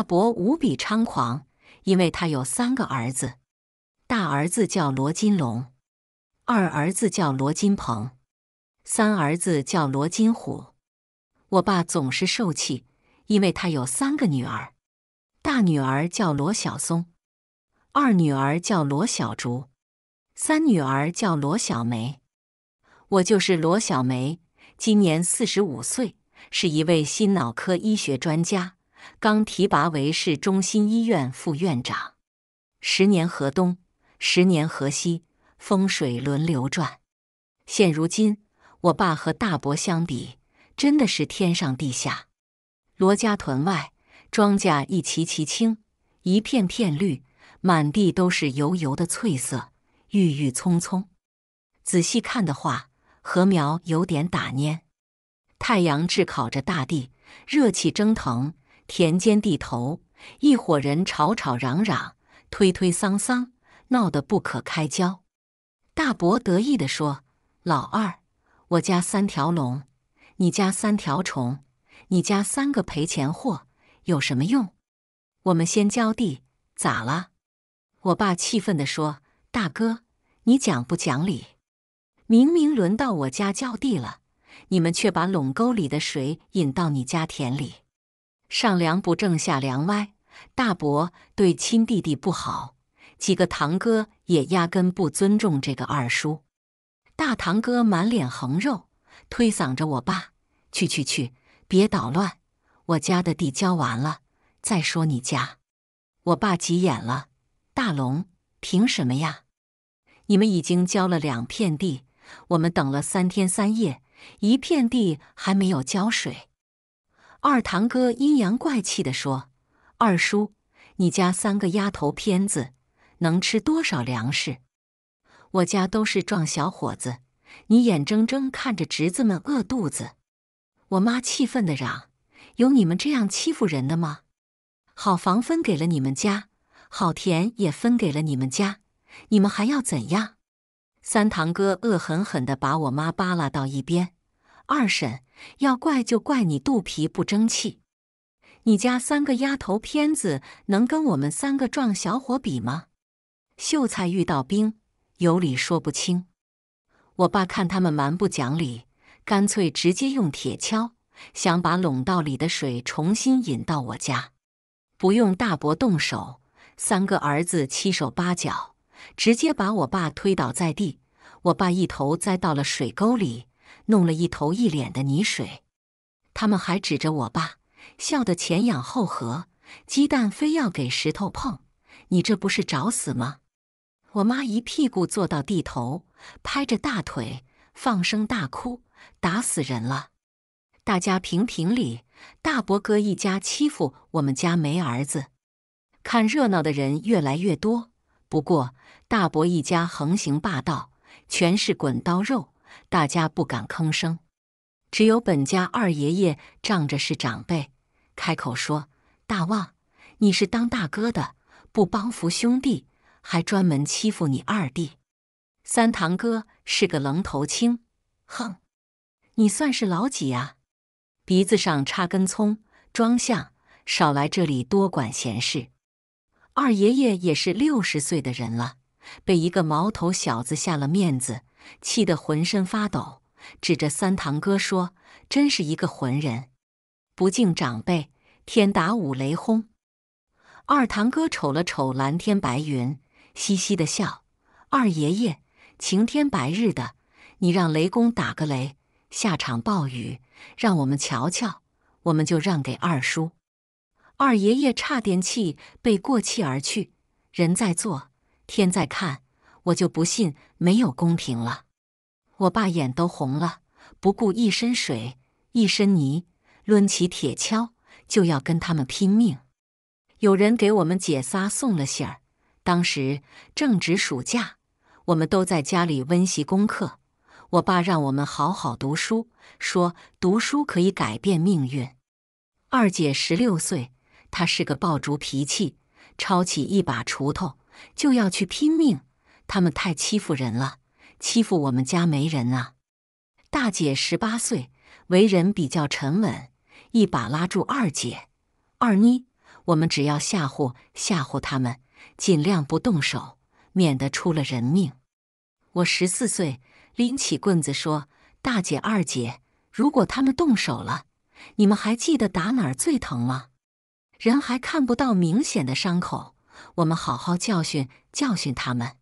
大伯无比猖狂，因为他有三个儿子：大儿子叫罗金龙，二儿子叫罗金鹏，三儿子叫罗金虎。我爸总是受气，因为他有三个女儿：大女儿叫罗小松，二女儿叫罗小竹，三女儿叫罗小梅。我就是罗小梅，今年四十五岁，是一位心脑科医学专家。刚提拔为市中心医院副院长，十年河东，十年河西，风水轮流转。现如今，我爸和大伯相比，真的是天上地下。罗家屯外，庄稼一齐齐青，一片片绿，满地都是油油的翠色，郁郁葱葱。仔细看的话，禾苗有点打蔫。太阳炙烤着大地，热气蒸腾。田间地头，一伙人吵吵嚷嚷，推推搡搡，闹得不可开交。大伯得意地说：“老二，我家三条龙，你家三条虫，你家三个赔钱货，有什么用？我们先浇地，咋了？”我爸气愤地说：“大哥，你讲不讲理？明明轮到我家浇地了，你们却把垄沟里的水引到你家田里。”上梁不正下梁歪，大伯对亲弟弟不好，几个堂哥也压根不尊重这个二叔。大堂哥满脸横肉，推搡着我爸：“去去去，别捣乱！我家的地浇完了，再说你家。”我爸急眼了：“大龙，凭什么呀？你们已经浇了两片地，我们等了三天三夜，一片地还没有浇水。”二堂哥阴阳怪气地说：“二叔，你家三个丫头片子能吃多少粮食？我家都是壮小伙子，你眼睁睁看着侄子们饿肚子？”我妈气愤地嚷：“有你们这样欺负人的吗？好房分给了你们家，好田也分给了你们家，你们还要怎样？”三堂哥恶狠狠地把我妈扒拉到一边。二婶，要怪就怪你肚皮不争气。你家三个丫头片子能跟我们三个壮小伙比吗？秀才遇到兵，有理说不清。我爸看他们蛮不讲理，干脆直接用铁锹，想把垄道里的水重新引到我家。不用大伯动手，三个儿子七手八脚，直接把我爸推倒在地。我爸一头栽到了水沟里。弄了一头一脸的泥水，他们还指着我爸笑得前仰后合。鸡蛋非要给石头碰，你这不是找死吗？我妈一屁股坐到地头，拍着大腿放声大哭，打死人了！大家评评理，大伯哥一家欺负我们家没儿子。看热闹的人越来越多，不过大伯一家横行霸道，全是滚刀肉。大家不敢吭声，只有本家二爷爷仗着是长辈，开口说：“大旺，你是当大哥的，不帮扶兄弟，还专门欺负你二弟、三堂哥，是个楞头青。哼，你算是老几啊？鼻子上插根葱，装相，少来这里多管闲事。”二爷爷也是六十岁的人了，被一个毛头小子下了面子。气得浑身发抖，指着三堂哥说：“真是一个浑人，不敬长辈，天打五雷轰！”二堂哥瞅了瞅蓝天白云，嘻嘻地笑：“二爷爷，晴天白日的，你让雷公打个雷，下场暴雨，让我们瞧瞧，我们就让给二叔。”二爷爷差点气被过气而去，人在做，天在看。我就不信没有公平了！我爸眼都红了，不顾一身水一身泥，抡起铁锹就要跟他们拼命。有人给我们姐仨送了信儿，当时正值暑假，我们都在家里温习功课。我爸让我们好好读书，说读书可以改变命运。二姐十六岁，她是个爆竹脾气，抄起一把锄头就要去拼命。他们太欺负人了，欺负我们家没人啊！大姐十八岁，为人比较沉稳，一把拉住二姐二妮：“我们只要吓唬吓唬他们，尽量不动手，免得出了人命。”我十四岁，拎起棍子说：“大姐、二姐，如果他们动手了，你们还记得打哪儿最疼吗？人还看不到明显的伤口，我们好好教训教训他们。”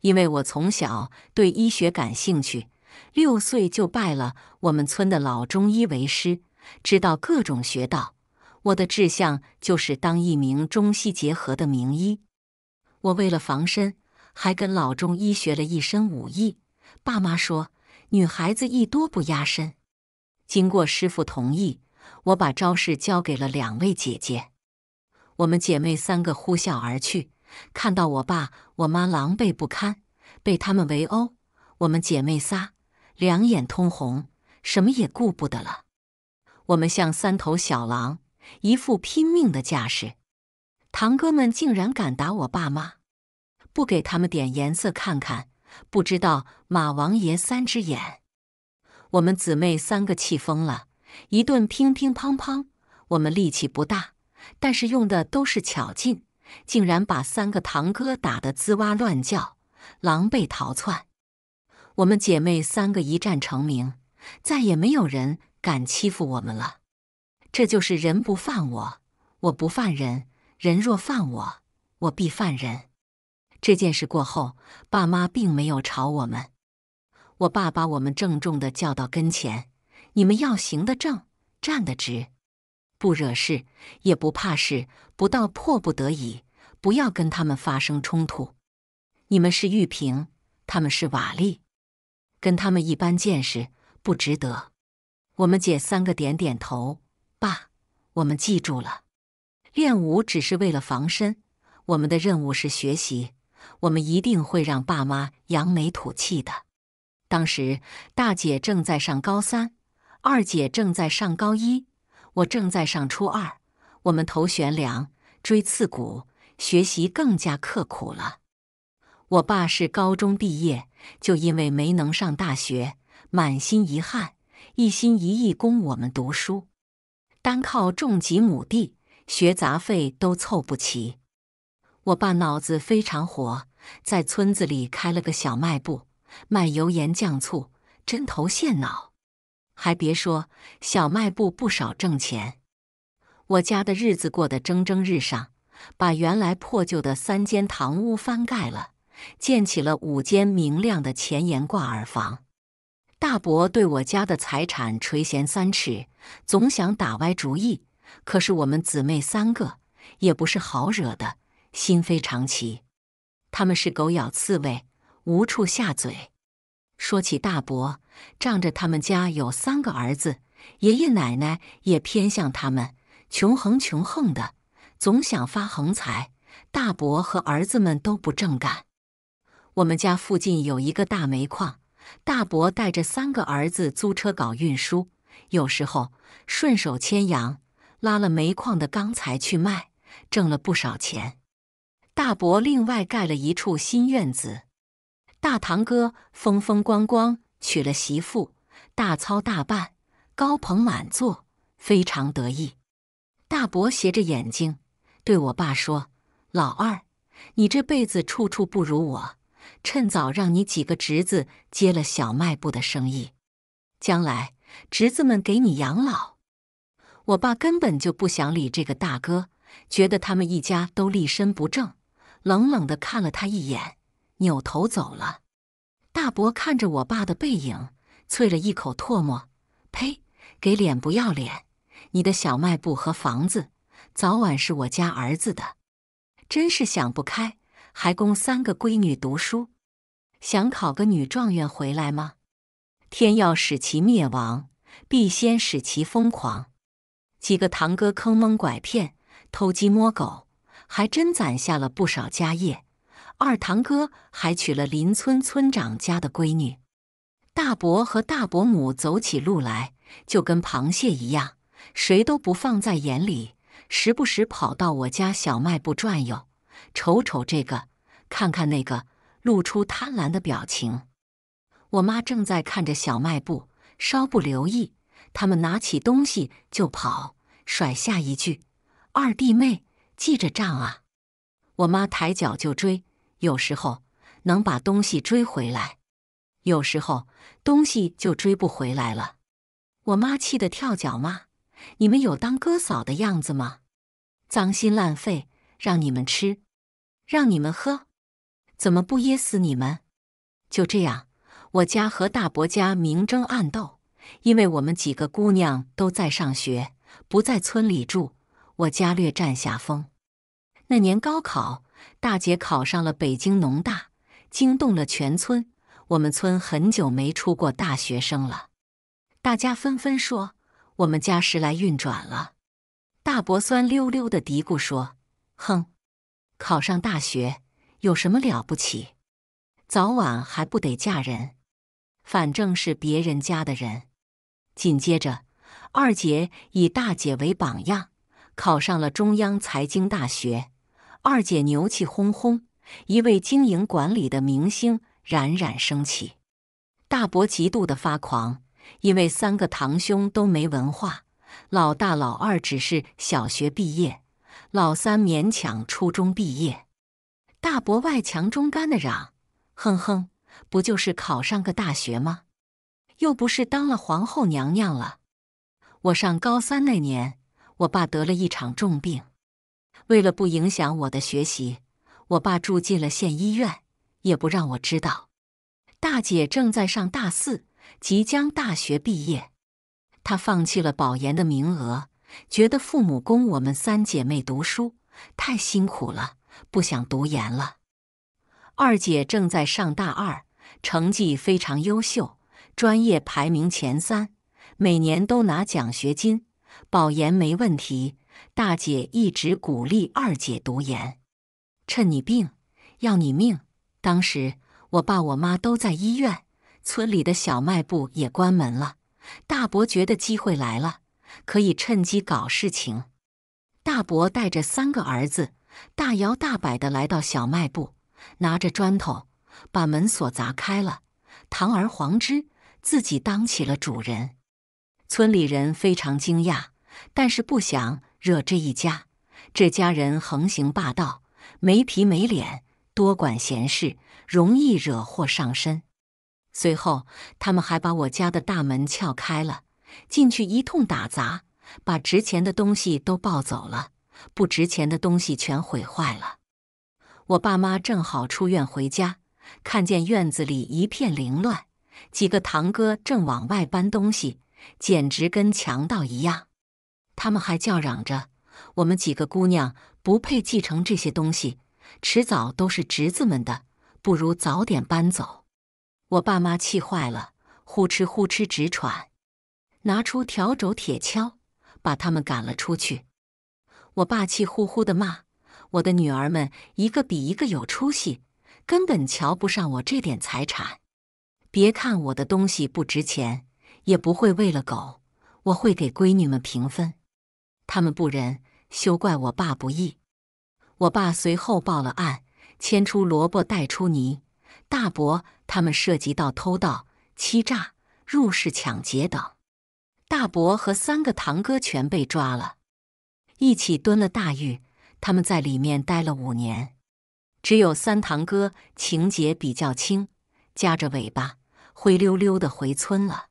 因为我从小对医学感兴趣，六岁就拜了我们村的老中医为师，知道各种穴道。我的志向就是当一名中西结合的名医。我为了防身，还跟老中医学了一身武艺。爸妈说，女孩子艺多不压身。经过师傅同意，我把招式交给了两位姐姐。我们姐妹三个呼啸而去。看到我爸我妈狼狈不堪，被他们围殴，我们姐妹仨两眼通红，什么也顾不得了。我们像三头小狼，一副拼命的架势。堂哥们竟然敢打我爸妈，不给他们点颜色看看，不知道马王爷三只眼。我们姊妹三个气疯了，一顿乒乒乓乓。我们力气不大，但是用的都是巧劲。竟然把三个堂哥打得吱哇乱叫，狼狈逃窜。我们姐妹三个一战成名，再也没有人敢欺负我们了。这就是人不犯我，我不犯人；人若犯我，我必犯人。这件事过后，爸妈并没有吵我们。我爸把我们郑重地叫到跟前：“你们要行得正，站得直。”不惹事，也不怕事，不到迫不得已，不要跟他们发生冲突。你们是玉萍，他们是瓦砾，跟他们一般见识不值得。我们姐三个点点头，爸，我们记住了。练武只是为了防身，我们的任务是学习，我们一定会让爸妈扬眉吐气的。当时大姐正在上高三，二姐正在上高一。我正在上初二，我们头悬梁，锥刺股，学习更加刻苦了。我爸是高中毕业，就因为没能上大学，满心遗憾，一心一意供我们读书。单靠种几亩地，学杂费都凑不齐。我爸脑子非常活，在村子里开了个小卖部，卖油盐酱醋、针头线脑。还别说，小卖部不少挣钱，我家的日子过得蒸蒸日上，把原来破旧的三间堂屋翻盖了，建起了五间明亮的前檐挂耳房。大伯对我家的财产垂涎三尺，总想打歪主意，可是我们姊妹三个也不是好惹的，心非常齐，他们是狗咬刺猬，无处下嘴。说起大伯，仗着他们家有三个儿子，爷爷奶奶也偏向他们，穷横穷横的，总想发横财。大伯和儿子们都不正干。我们家附近有一个大煤矿，大伯带着三个儿子租车搞运输，有时候顺手牵羊，拉了煤矿的钢材去卖，挣了不少钱。大伯另外盖了一处新院子。大堂哥风风光光娶了媳妇，大操大办，高朋满座，非常得意。大伯斜着眼睛对我爸说：“老二，你这辈子处处不如我，趁早让你几个侄子接了小卖部的生意，将来侄子们给你养老。”我爸根本就不想理这个大哥，觉得他们一家都立身不正，冷冷的看了他一眼。扭头走了，大伯看着我爸的背影，啐了一口唾沫：“呸！给脸不要脸！你的小卖部和房子，早晚是我家儿子的。真是想不开，还供三个闺女读书，想考个女状元回来吗？天要使其灭亡，必先使其疯狂。几个堂哥坑蒙拐骗，偷鸡摸狗，还真攒下了不少家业。”二堂哥还娶了邻村村长家的闺女，大伯和大伯母走起路来就跟螃蟹一样，谁都不放在眼里，时不时跑到我家小卖部转悠，瞅瞅这个，看看那个，露出贪婪的表情。我妈正在看着小卖部，稍不留意，他们拿起东西就跑，甩下一句：“二弟妹，记着账啊！”我妈抬脚就追。有时候能把东西追回来，有时候东西就追不回来了。我妈气得跳脚骂：“你们有当哥嫂的样子吗？脏心烂肺，让你们吃，让你们喝，怎么不噎死你们？”就这样，我家和大伯家明争暗斗，因为我们几个姑娘都在上学，不在村里住，我家略占下风。那年高考。大姐考上了北京农大，惊动了全村。我们村很久没出过大学生了，大家纷纷说：“我们家时来运转了。”大伯酸溜溜的嘀咕说：“哼，考上大学有什么了不起？早晚还不得嫁人，反正是别人家的人。”紧接着，二姐以大姐为榜样，考上了中央财经大学。二姐牛气哄哄，一位经营管理的明星冉冉升起。大伯极度的发狂，因为三个堂兄都没文化，老大、老二只是小学毕业，老三勉强初中毕业。大伯外强中干的嚷：“哼哼，不就是考上个大学吗？又不是当了皇后娘娘了。”我上高三那年，我爸得了一场重病。为了不影响我的学习，我爸住进了县医院，也不让我知道。大姐正在上大四，即将大学毕业，她放弃了保研的名额，觉得父母供我们三姐妹读书太辛苦了，不想读研了。二姐正在上大二，成绩非常优秀，专业排名前三，每年都拿奖学金，保研没问题。大姐一直鼓励二姐读研，趁你病要你命。当时我爸我妈都在医院，村里的小卖部也关门了。大伯觉得机会来了，可以趁机搞事情。大伯带着三个儿子大摇大摆地来到小卖部，拿着砖头把门锁砸开了，堂而皇之自己当起了主人。村里人非常惊讶，但是不想。惹这一家，这家人横行霸道，没皮没脸，多管闲事，容易惹祸上身。随后，他们还把我家的大门撬开了，进去一通打砸，把值钱的东西都抱走了，不值钱的东西全毁坏了。我爸妈正好出院回家，看见院子里一片凌乱，几个堂哥正往外搬东西，简直跟强盗一样。他们还叫嚷着：“我们几个姑娘不配继承这些东西，迟早都是侄子们的，不如早点搬走。”我爸妈气坏了，呼哧呼哧直喘，拿出笤帚、铁锹，把他们赶了出去。我爸气呼呼地骂：“我的女儿们一个比一个有出息，根本瞧不上我这点财产。别看我的东西不值钱，也不会喂了狗，我会给闺女们平分。”他们不仁，休怪我爸不义。我爸随后报了案，牵出萝卜带出泥。大伯他们涉及到偷盗、欺诈、入室抢劫等，大伯和三个堂哥全被抓了，一起蹲了大狱。他们在里面待了五年，只有三堂哥情节比较轻，夹着尾巴灰溜溜的回村了。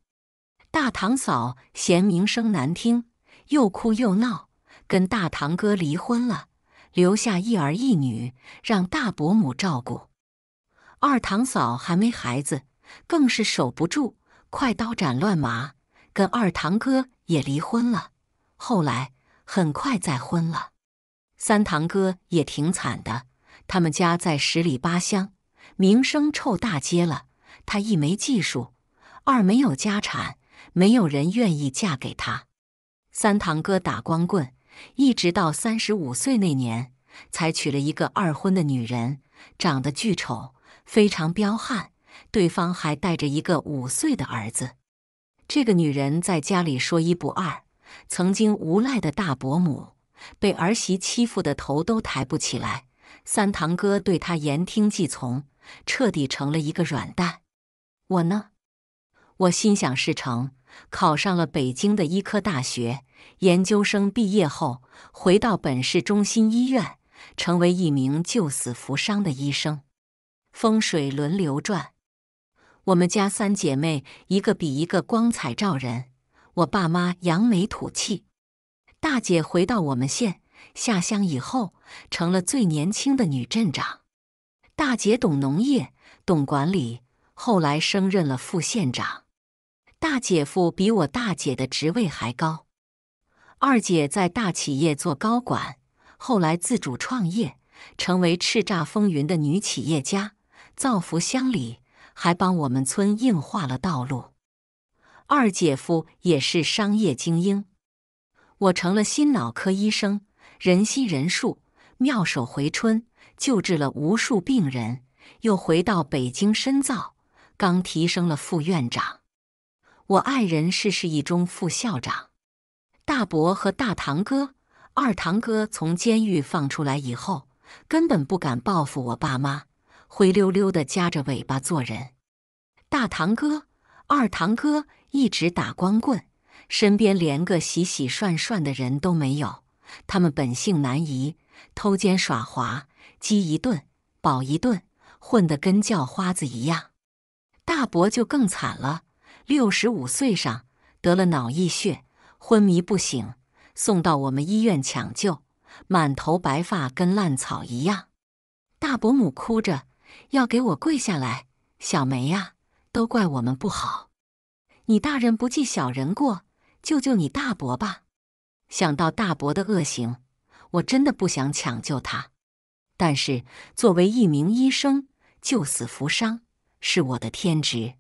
大堂嫂嫌名声难听。又哭又闹，跟大堂哥离婚了，留下一儿一女，让大伯母照顾。二堂嫂还没孩子，更是守不住，快刀斩乱麻，跟二堂哥也离婚了。后来很快再婚了。三堂哥也挺惨的，他们家在十里八乡名声臭大街了。他一没技术，二没有家产，没有人愿意嫁给他。三堂哥打光棍，一直到三十五岁那年才娶了一个二婚的女人，长得巨丑，非常彪悍。对方还带着一个五岁的儿子。这个女人在家里说一不二，曾经无赖的大伯母被儿媳欺负的头都抬不起来。三堂哥对她言听计从，彻底成了一个软蛋。我呢，我心想事成。考上了北京的医科大学，研究生毕业后回到本市中心医院，成为一名救死扶伤的医生。风水轮流转，我们家三姐妹一个比一个光彩照人，我爸妈扬眉吐气。大姐回到我们县下乡以后，成了最年轻的女镇长。大姐懂农业，懂管理，后来升任了副县长。大姐夫比我大姐的职位还高，二姐在大企业做高管，后来自主创业，成为叱咤风云的女企业家，造福乡里，还帮我们村硬化了道路。二姐夫也是商业精英，我成了心脑科医生，仁心仁术，妙手回春，救治了无数病人，又回到北京深造，刚提升了副院长。我爱人是市一中副校长，大伯和大堂哥、二堂哥从监狱放出来以后，根本不敢报复我爸妈，灰溜溜的夹着尾巴做人。大堂哥、二堂哥一直打光棍，身边连个洗洗涮涮的人都没有。他们本性难移，偷奸耍滑，饥一顿饱一顿，混得跟叫花子一样。大伯就更惨了。六十五岁上得了脑溢血，昏迷不醒，送到我们医院抢救，满头白发跟烂草一样。大伯母哭着要给我跪下来：“小梅啊，都怪我们不好，你大人不计小人过，救救你大伯吧。”想到大伯的恶行，我真的不想抢救他，但是作为一名医生，救死扶伤是我的天职。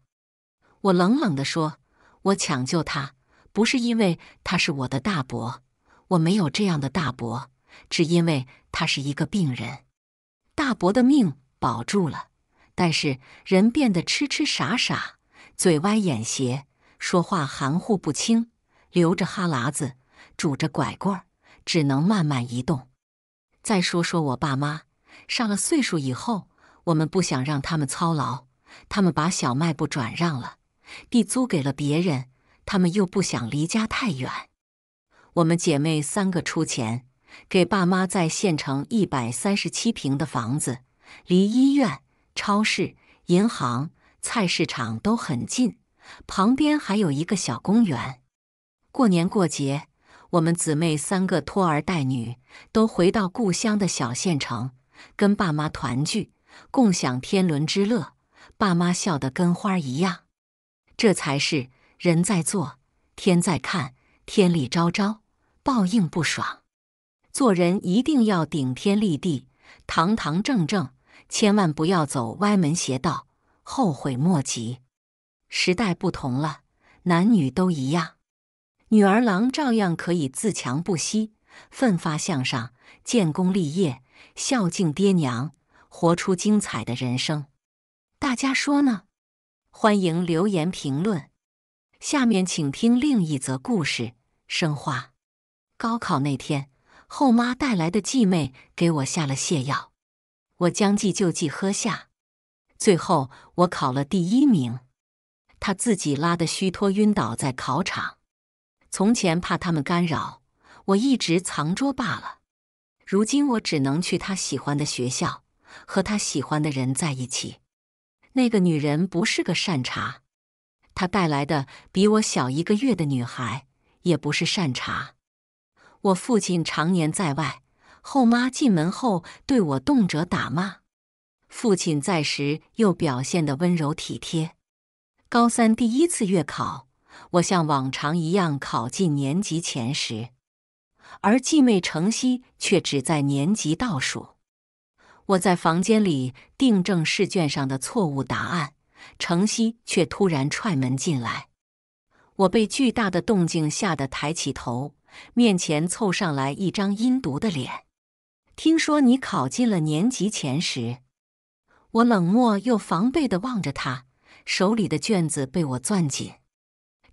我冷冷的说：“我抢救他，不是因为他是我的大伯，我没有这样的大伯，只因为他是一个病人。大伯的命保住了，但是人变得痴痴傻傻，嘴歪眼斜，说话含糊不清，流着哈喇子，拄着拐棍儿，只能慢慢移动。再说说我爸妈上了岁数以后，我们不想让他们操劳，他们把小卖部转让了。”地租给了别人，他们又不想离家太远。我们姐妹三个出钱，给爸妈在县城一百三十七平的房子，离医院、超市、银行、菜市场都很近，旁边还有一个小公园。过年过节，我们姊妹三个拖儿带女，都回到故乡的小县城，跟爸妈团聚，共享天伦之乐。爸妈笑得跟花一样。这才是人在做，天在看，天理昭昭，报应不爽。做人一定要顶天立地，堂堂正正，千万不要走歪门邪道，后悔莫及。时代不同了，男女都一样，女儿郎照样可以自强不息，奋发向上，建功立业，孝敬爹娘，活出精彩的人生。大家说呢？欢迎留言评论。下面请听另一则故事：生花。高考那天，后妈带来的继妹给我下了泻药，我将计就计喝下。最后我考了第一名，她自己拉的虚脱晕倒在考场。从前怕他们干扰，我一直藏桌罢了。如今我只能去他喜欢的学校，和他喜欢的人在一起。那个女人不是个善茬，她带来的比我小一个月的女孩也不是善茬。我父亲常年在外，后妈进门后对我动辄打骂，父亲在时又表现得温柔体贴。高三第一次月考，我像往常一样考进年级前十，而继妹程曦却只在年级倒数。我在房间里订正试卷上的错误答案，程曦却突然踹门进来。我被巨大的动静吓得抬起头，面前凑上来一张阴毒的脸。听说你考进了年级前十，我冷漠又防备的望着他，手里的卷子被我攥紧。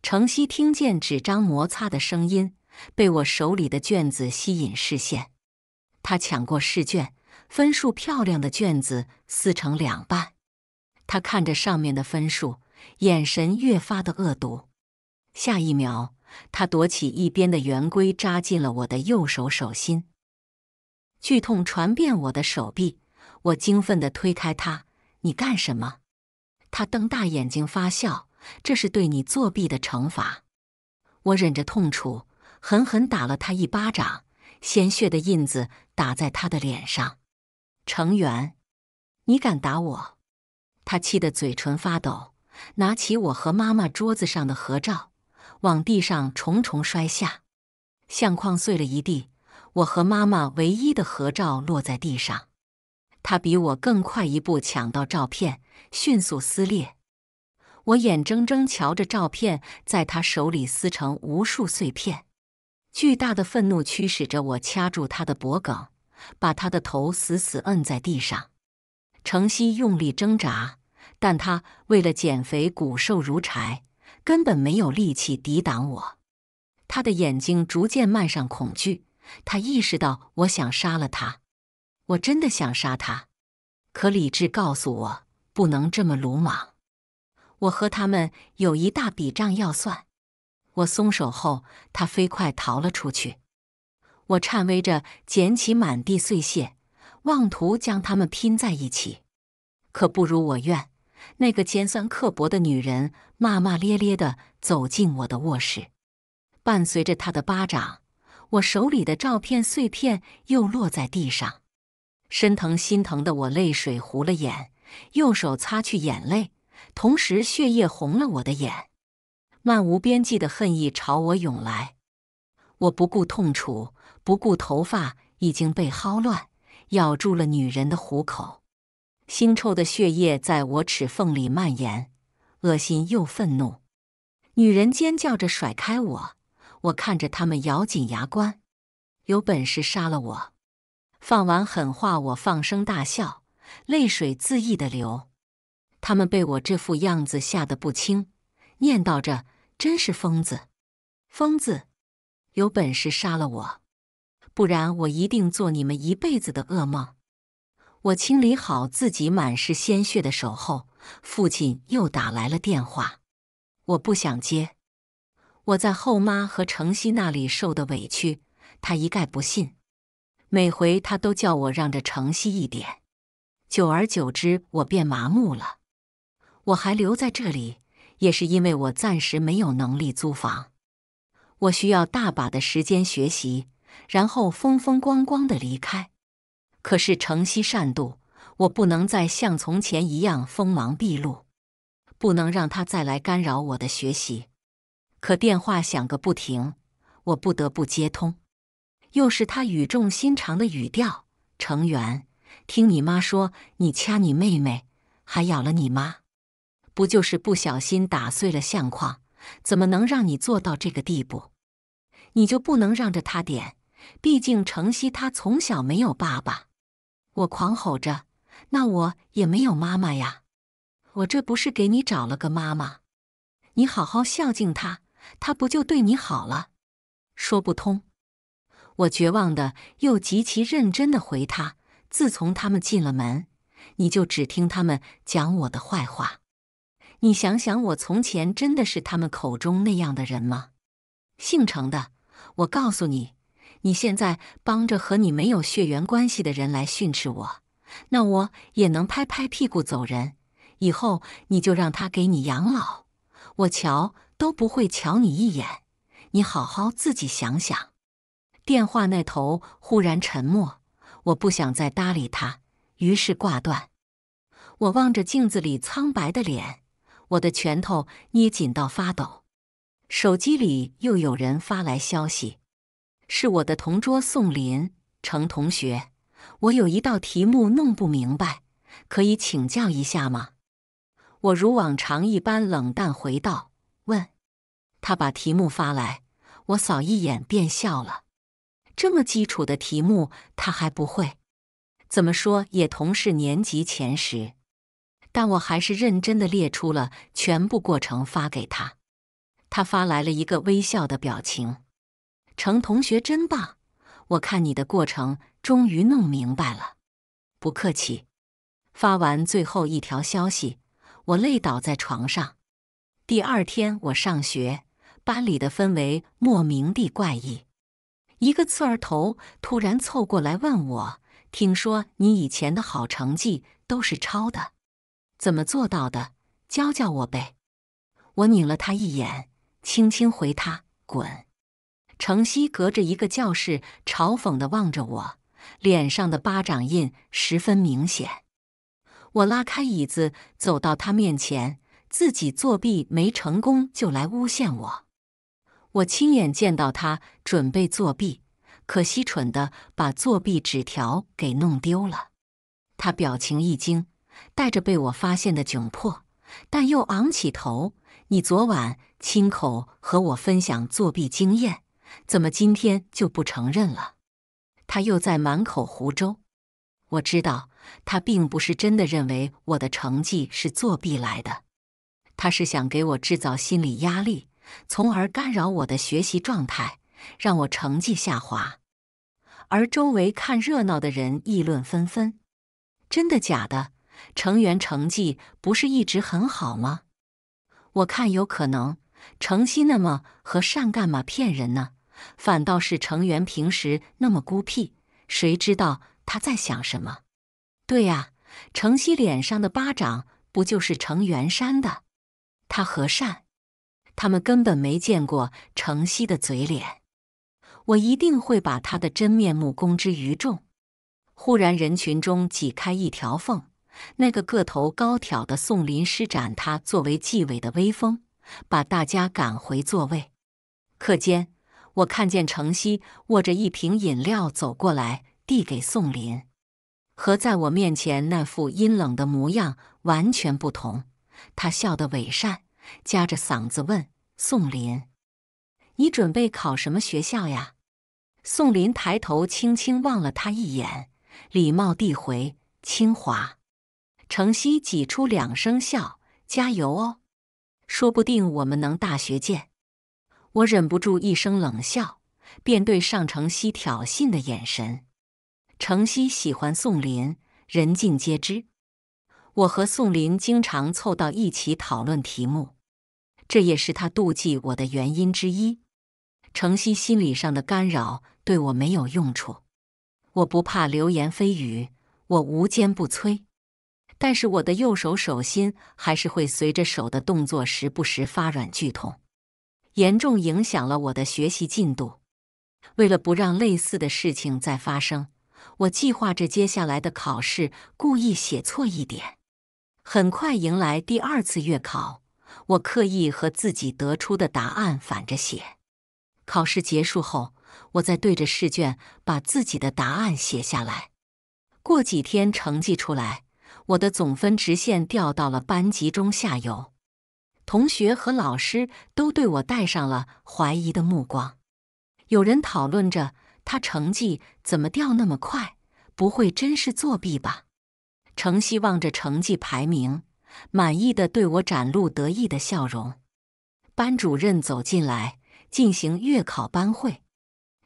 程曦听见纸张摩擦的声音，被我手里的卷子吸引视线，他抢过试卷。分数漂亮的卷子撕成两半，他看着上面的分数，眼神越发的恶毒。下一秒，他夺起一边的圆规，扎进了我的右手手心，剧痛传遍我的手臂。我惊愤地推开他：“你干什么？”他瞪大眼睛发笑：“这是对你作弊的惩罚。”我忍着痛楚，狠狠打了他一巴掌，鲜血的印子打在他的脸上。程远，你敢打我！他气得嘴唇发抖，拿起我和妈妈桌子上的合照，往地上重重摔下，相框碎了一地。我和妈妈唯一的合照落在地上，他比我更快一步抢到照片，迅速撕裂。我眼睁睁瞧着照片在他手里撕成无数碎片，巨大的愤怒驱使着我掐住他的脖颈。把他的头死死摁在地上，程曦用力挣扎，但他为了减肥骨瘦如柴，根本没有力气抵挡我。他的眼睛逐渐漫上恐惧，他意识到我想杀了他，我真的想杀他，可理智告诉我不能这么鲁莽。我和他们有一大笔账要算。我松手后，他飞快逃了出去。我颤巍着捡起满地碎屑，妄图将它们拼在一起，可不如我愿。那个尖酸刻薄的女人骂骂咧咧的走进我的卧室，伴随着她的巴掌，我手里的照片碎片又落在地上。身疼心疼的我泪水糊了眼，右手擦去眼泪，同时血液红了我的眼，漫无边际的恨意朝我涌来。我不顾痛楚。不顾头发已经被薅乱，咬住了女人的虎口，腥臭的血液在我齿缝里蔓延，恶心又愤怒。女人尖叫着甩开我，我看着他们，咬紧牙关，有本事杀了我！放完狠话，我放声大笑，泪水恣意的流。他们被我这副样子吓得不轻，念叨着：“真是疯子，疯子，有本事杀了我！”不然我一定做你们一辈子的噩梦。我清理好自己满是鲜血的手后，父亲又打来了电话。我不想接。我在后妈和程曦那里受的委屈，他一概不信。每回他都叫我让着程曦一点。久而久之，我便麻木了。我还留在这里，也是因为我暂时没有能力租房。我需要大把的时间学习。然后风风光光的离开。可是程曦善妒，我不能再像从前一样锋芒毕露，不能让他再来干扰我的学习。可电话响个不停，我不得不接通。又是他语重心长的语调：“程元，听你妈说，你掐你妹妹，还咬了你妈，不就是不小心打碎了相框？怎么能让你做到这个地步？你就不能让着他点？”毕竟程西他从小没有爸爸，我狂吼着：“那我也没有妈妈呀！”我这不是给你找了个妈妈，你好好孝敬她，她不就对你好了？说不通。我绝望的又极其认真地回他：“自从他们进了门，你就只听他们讲我的坏话。你想想，我从前真的是他们口中那样的人吗？”姓程的，我告诉你。你现在帮着和你没有血缘关系的人来训斥我，那我也能拍拍屁股走人。以后你就让他给你养老，我瞧都不会瞧你一眼。你好好自己想想。电话那头忽然沉默，我不想再搭理他，于是挂断。我望着镜子里苍白的脸，我的拳头捏紧到发抖。手机里又有人发来消息。是我的同桌宋林成同学，我有一道题目弄不明白，可以请教一下吗？我如往常一般冷淡回道：“问他把题目发来，我扫一眼便笑了。这么基础的题目他还不会，怎么说也同是年级前十，但我还是认真的列出了全部过程发给他。他发来了一个微笑的表情。”程同学真棒！我看你的过程，终于弄明白了。不客气。发完最后一条消息，我累倒在床上。第二天我上学，班里的氛围莫名地怪异。一个刺儿头突然凑过来问我：“听说你以前的好成绩都是抄的，怎么做到的？教教我呗！”我拧了他一眼，轻轻回他：“滚。”程曦隔着一个教室嘲讽的望着我，脸上的巴掌印十分明显。我拉开椅子走到他面前，自己作弊没成功就来诬陷我。我亲眼见到他准备作弊，可惜蠢的把作弊纸条给弄丢了。他表情一惊，带着被我发现的窘迫，但又昂起头：“你昨晚亲口和我分享作弊经验。”怎么今天就不承认了？他又在满口胡诌。我知道他并不是真的认为我的成绩是作弊来的，他是想给我制造心理压力，从而干扰我的学习状态，让我成绩下滑。而周围看热闹的人议论纷纷：“真的假的？成员成绩不是一直很好吗？”我看有可能，程曦那么和善，干嘛骗人呢？反倒是程元平时那么孤僻，谁知道他在想什么？对呀，程曦脸上的巴掌不就是程元扇的？他和善，他们根本没见过程曦的嘴脸。我一定会把他的真面目公之于众。忽然，人群中挤开一条缝，那个个头高挑的宋林施展他作为纪委的威风，把大家赶回座位。课间。我看见程曦握着一瓶饮料走过来，递给宋林，和在我面前那副阴冷的模样完全不同。他笑得伪善，夹着嗓子问宋林：“你准备考什么学校呀？”宋林抬头轻轻望了他一眼，礼貌递回：“清华。”程曦挤出两声笑：“加油哦，说不定我们能大学见。”我忍不住一声冷笑，便对尚城西挑衅的眼神。城西喜欢宋林，人尽皆知。我和宋林经常凑到一起讨论题目，这也是他妒忌我的原因之一。城西心理上的干扰对我没有用处，我不怕流言蜚语，我无坚不摧。但是我的右手手心还是会随着手的动作时不时发软剧痛。严重影响了我的学习进度。为了不让类似的事情再发生，我计划着接下来的考试故意写错一点。很快迎来第二次月考，我刻意和自己得出的答案反着写。考试结束后，我再对着试卷把自己的答案写下来。过几天成绩出来，我的总分直线掉到了班级中下游。同学和老师都对我带上了怀疑的目光，有人讨论着他成绩怎么掉那么快，不会真是作弊吧？程曦望着成绩排名，满意的对我展露得意的笑容。班主任走进来进行月考班会，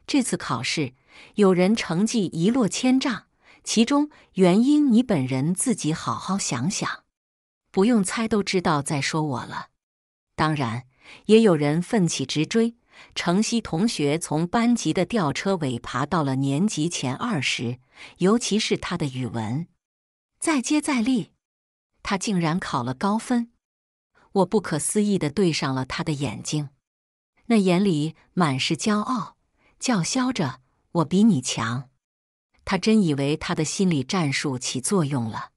这次考试有人成绩一落千丈，其中原因你本人自己好好想想。不用猜都知道在说我了。当然，也有人奋起直追。程曦同学从班级的吊车尾爬到了年级前二十，尤其是他的语文。再接再厉，他竟然考了高分。我不可思议的对上了他的眼睛，那眼里满是骄傲，叫嚣着：“我比你强。”他真以为他的心理战术起作用了。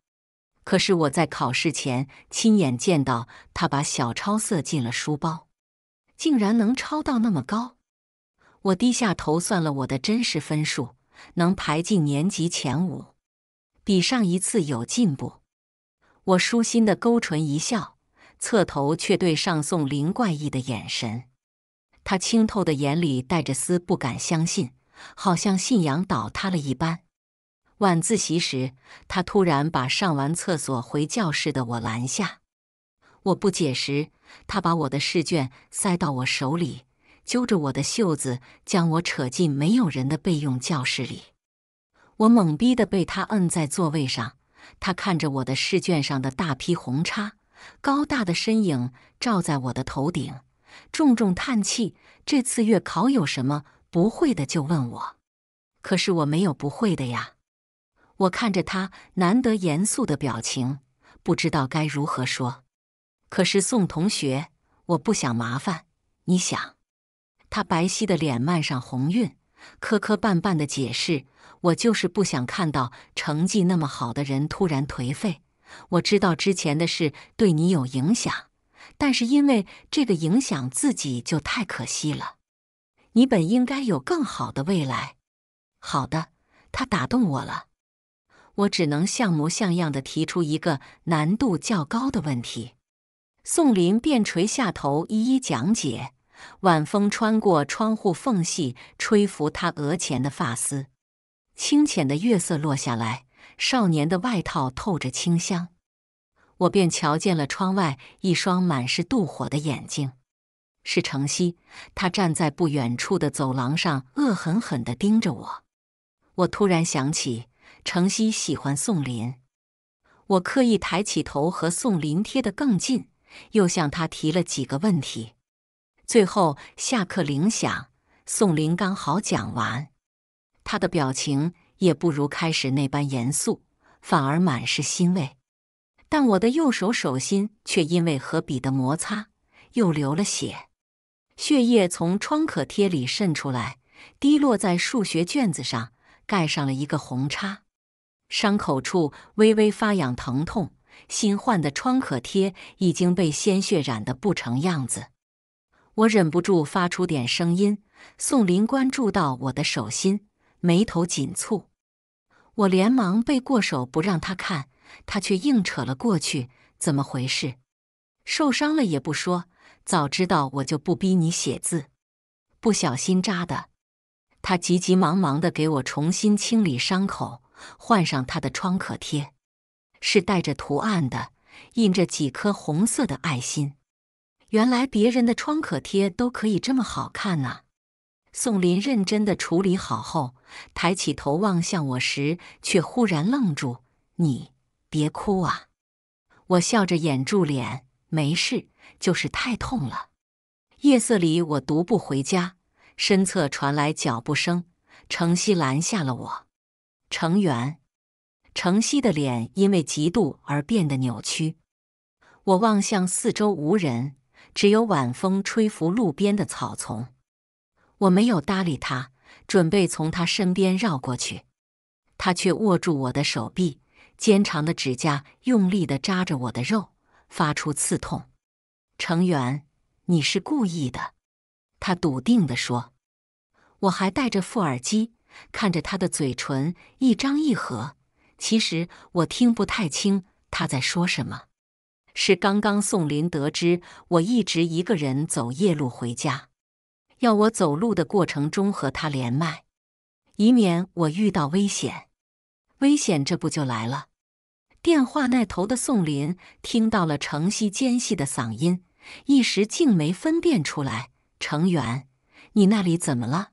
可是我在考试前亲眼见到他把小抄塞进了书包，竟然能抄到那么高！我低下头算了我的真实分数，能排进年级前五，比上一次有进步。我舒心的勾唇一笑，侧头却对上宋林怪异的眼神，他清透的眼里带着丝不敢相信，好像信仰倒塌了一般。晚自习时，他突然把上完厕所回教室的我拦下。我不解时，他把我的试卷塞到我手里，揪着我的袖子，将我扯进没有人的备用教室里。我懵逼的被他摁在座位上，他看着我的试卷上的大批红叉，高大的身影照在我的头顶，重重叹气：“这次月考有什么不会的就问我。”可是我没有不会的呀。我看着他难得严肃的表情，不知道该如何说。可是宋同学，我不想麻烦你。想，他白皙的脸漫上红晕，磕磕绊绊的解释：“我就是不想看到成绩那么好的人突然颓废。我知道之前的事对你有影响，但是因为这个影响自己就太可惜了。你本应该有更好的未来。”好的，他打动我了。我只能像模像样的提出一个难度较高的问题，宋林便垂下头一一讲解。晚风穿过窗户缝隙，吹拂他额前的发丝。清浅的月色落下来，少年的外套透着清香。我便瞧见了窗外一双满是妒火的眼睛，是程曦。他站在不远处的走廊上，恶狠狠地盯着我。我突然想起。程曦喜欢宋林，我刻意抬起头和宋林贴得更近，又向他提了几个问题。最后下课铃响，宋林刚好讲完，他的表情也不如开始那般严肃，反而满是欣慰。但我的右手手心却因为和笔的摩擦又流了血，血液从创可贴里渗出来，滴落在数学卷子上，盖上了一个红叉。伤口处微微发痒疼痛，新换的创可贴已经被鲜血染得不成样子。我忍不住发出点声音，宋林关注到我的手心，眉头紧蹙。我连忙背过手不让他看，他却硬扯了过去。怎么回事？受伤了也不说，早知道我就不逼你写字。不小心扎的。他急急忙忙的给我重新清理伤口。换上他的创可贴，是带着图案的，印着几颗红色的爱心。原来别人的创可贴都可以这么好看啊！宋林认真的处理好后，抬起头望向我时，却忽然愣住：“你别哭啊！”我笑着掩住脸：“没事，就是太痛了。”夜色里，我独步回家，身侧传来脚步声，程曦拦下了我。成元，程曦的脸因为嫉妒而变得扭曲。我望向四周，无人，只有晚风吹拂路边的草丛。我没有搭理他，准备从他身边绕过去。他却握住我的手臂，尖长的指甲用力的扎着我的肉，发出刺痛。成远，你是故意的，他笃定地说。我还戴着副耳机。看着他的嘴唇一张一合，其实我听不太清他在说什么。是刚刚宋林得知我一直一个人走夜路回家，要我走路的过程中和他连麦，以免我遇到危险。危险这不就来了？电话那头的宋林听到了程曦尖细的嗓音，一时竟没分辨出来。程远，你那里怎么了？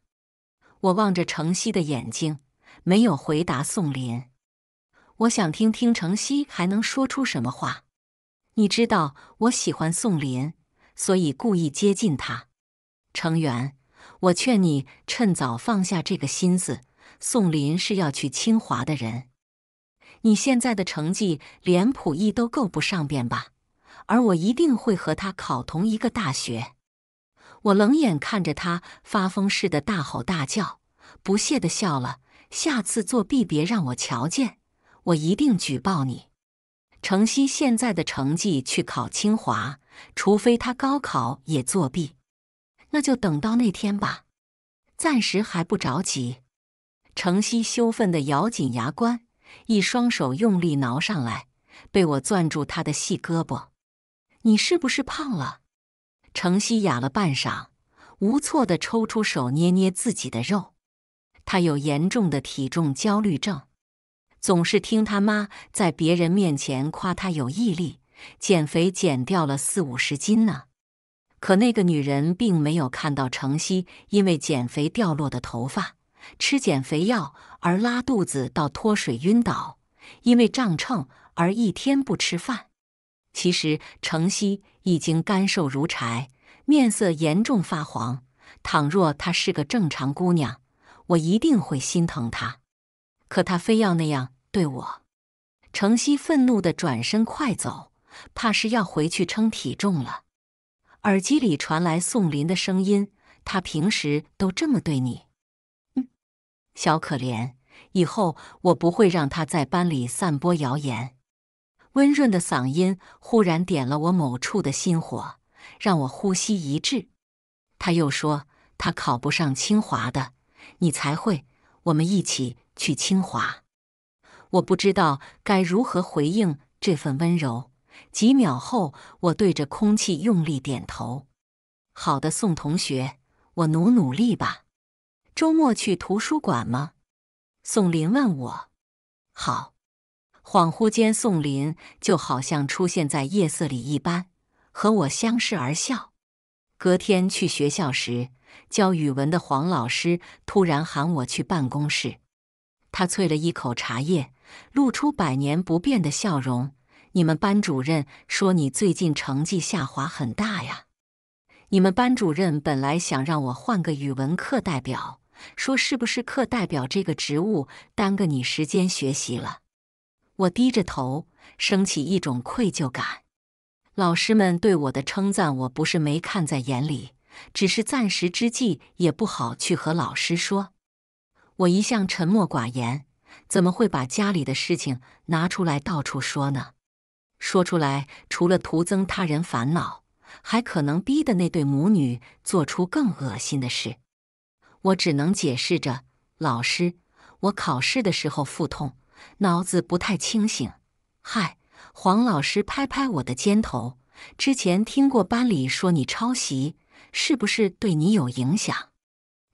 我望着程曦的眼睛，没有回答宋林。我想听听程曦还能说出什么话。你知道我喜欢宋林，所以故意接近他。程元，我劝你趁早放下这个心思。宋林是要去清华的人，你现在的成绩连溥仪都够不上边吧？而我一定会和他考同一个大学。我冷眼看着他发疯似的大吼大叫，不屑的笑了。下次作弊别让我瞧见，我一定举报你。程曦现在的成绩去考清华，除非他高考也作弊，那就等到那天吧。暂时还不着急。程曦羞愤的咬紧牙关，一双手用力挠上来，被我攥住他的细胳膊。你是不是胖了？程曦哑了半晌，无措地抽出手捏捏自己的肉。他有严重的体重焦虑症，总是听他妈在别人面前夸他有毅力，减肥减掉了四五十斤呢。可那个女人并没有看到程曦因为减肥掉落的头发，吃减肥药而拉肚子到脱水晕倒，因为胀秤而一天不吃饭。其实程曦。已经干瘦如柴，面色严重发黄。倘若她是个正常姑娘，我一定会心疼她。可她非要那样对我。程曦愤怒地转身，快走，怕是要回去称体重了。耳机里传来宋林的声音：“他平时都这么对你？”“嗯，小可怜，以后我不会让他在班里散播谣言。”温润的嗓音忽然点了我某处的心火，让我呼吸一滞。他又说：“他考不上清华的，你才会。我们一起去清华。”我不知道该如何回应这份温柔。几秒后，我对着空气用力点头：“好的，宋同学，我努努力吧。”周末去图书馆吗？宋林问我：“好。”恍惚间，宋林就好像出现在夜色里一般，和我相视而笑。隔天去学校时，教语文的黄老师突然喊我去办公室。他啐了一口茶叶，露出百年不变的笑容：“你们班主任说你最近成绩下滑很大呀？你们班主任本来想让我换个语文课代表，说是不是课代表这个职务耽搁你时间学习了？”我低着头，升起一种愧疚感。老师们对我的称赞，我不是没看在眼里，只是暂时之计，也不好去和老师说。我一向沉默寡言，怎么会把家里的事情拿出来到处说呢？说出来，除了徒增他人烦恼，还可能逼得那对母女做出更恶心的事。我只能解释着：“老师，我考试的时候腹痛。”脑子不太清醒，嗨，黄老师拍拍我的肩头。之前听过班里说你抄袭，是不是对你有影响？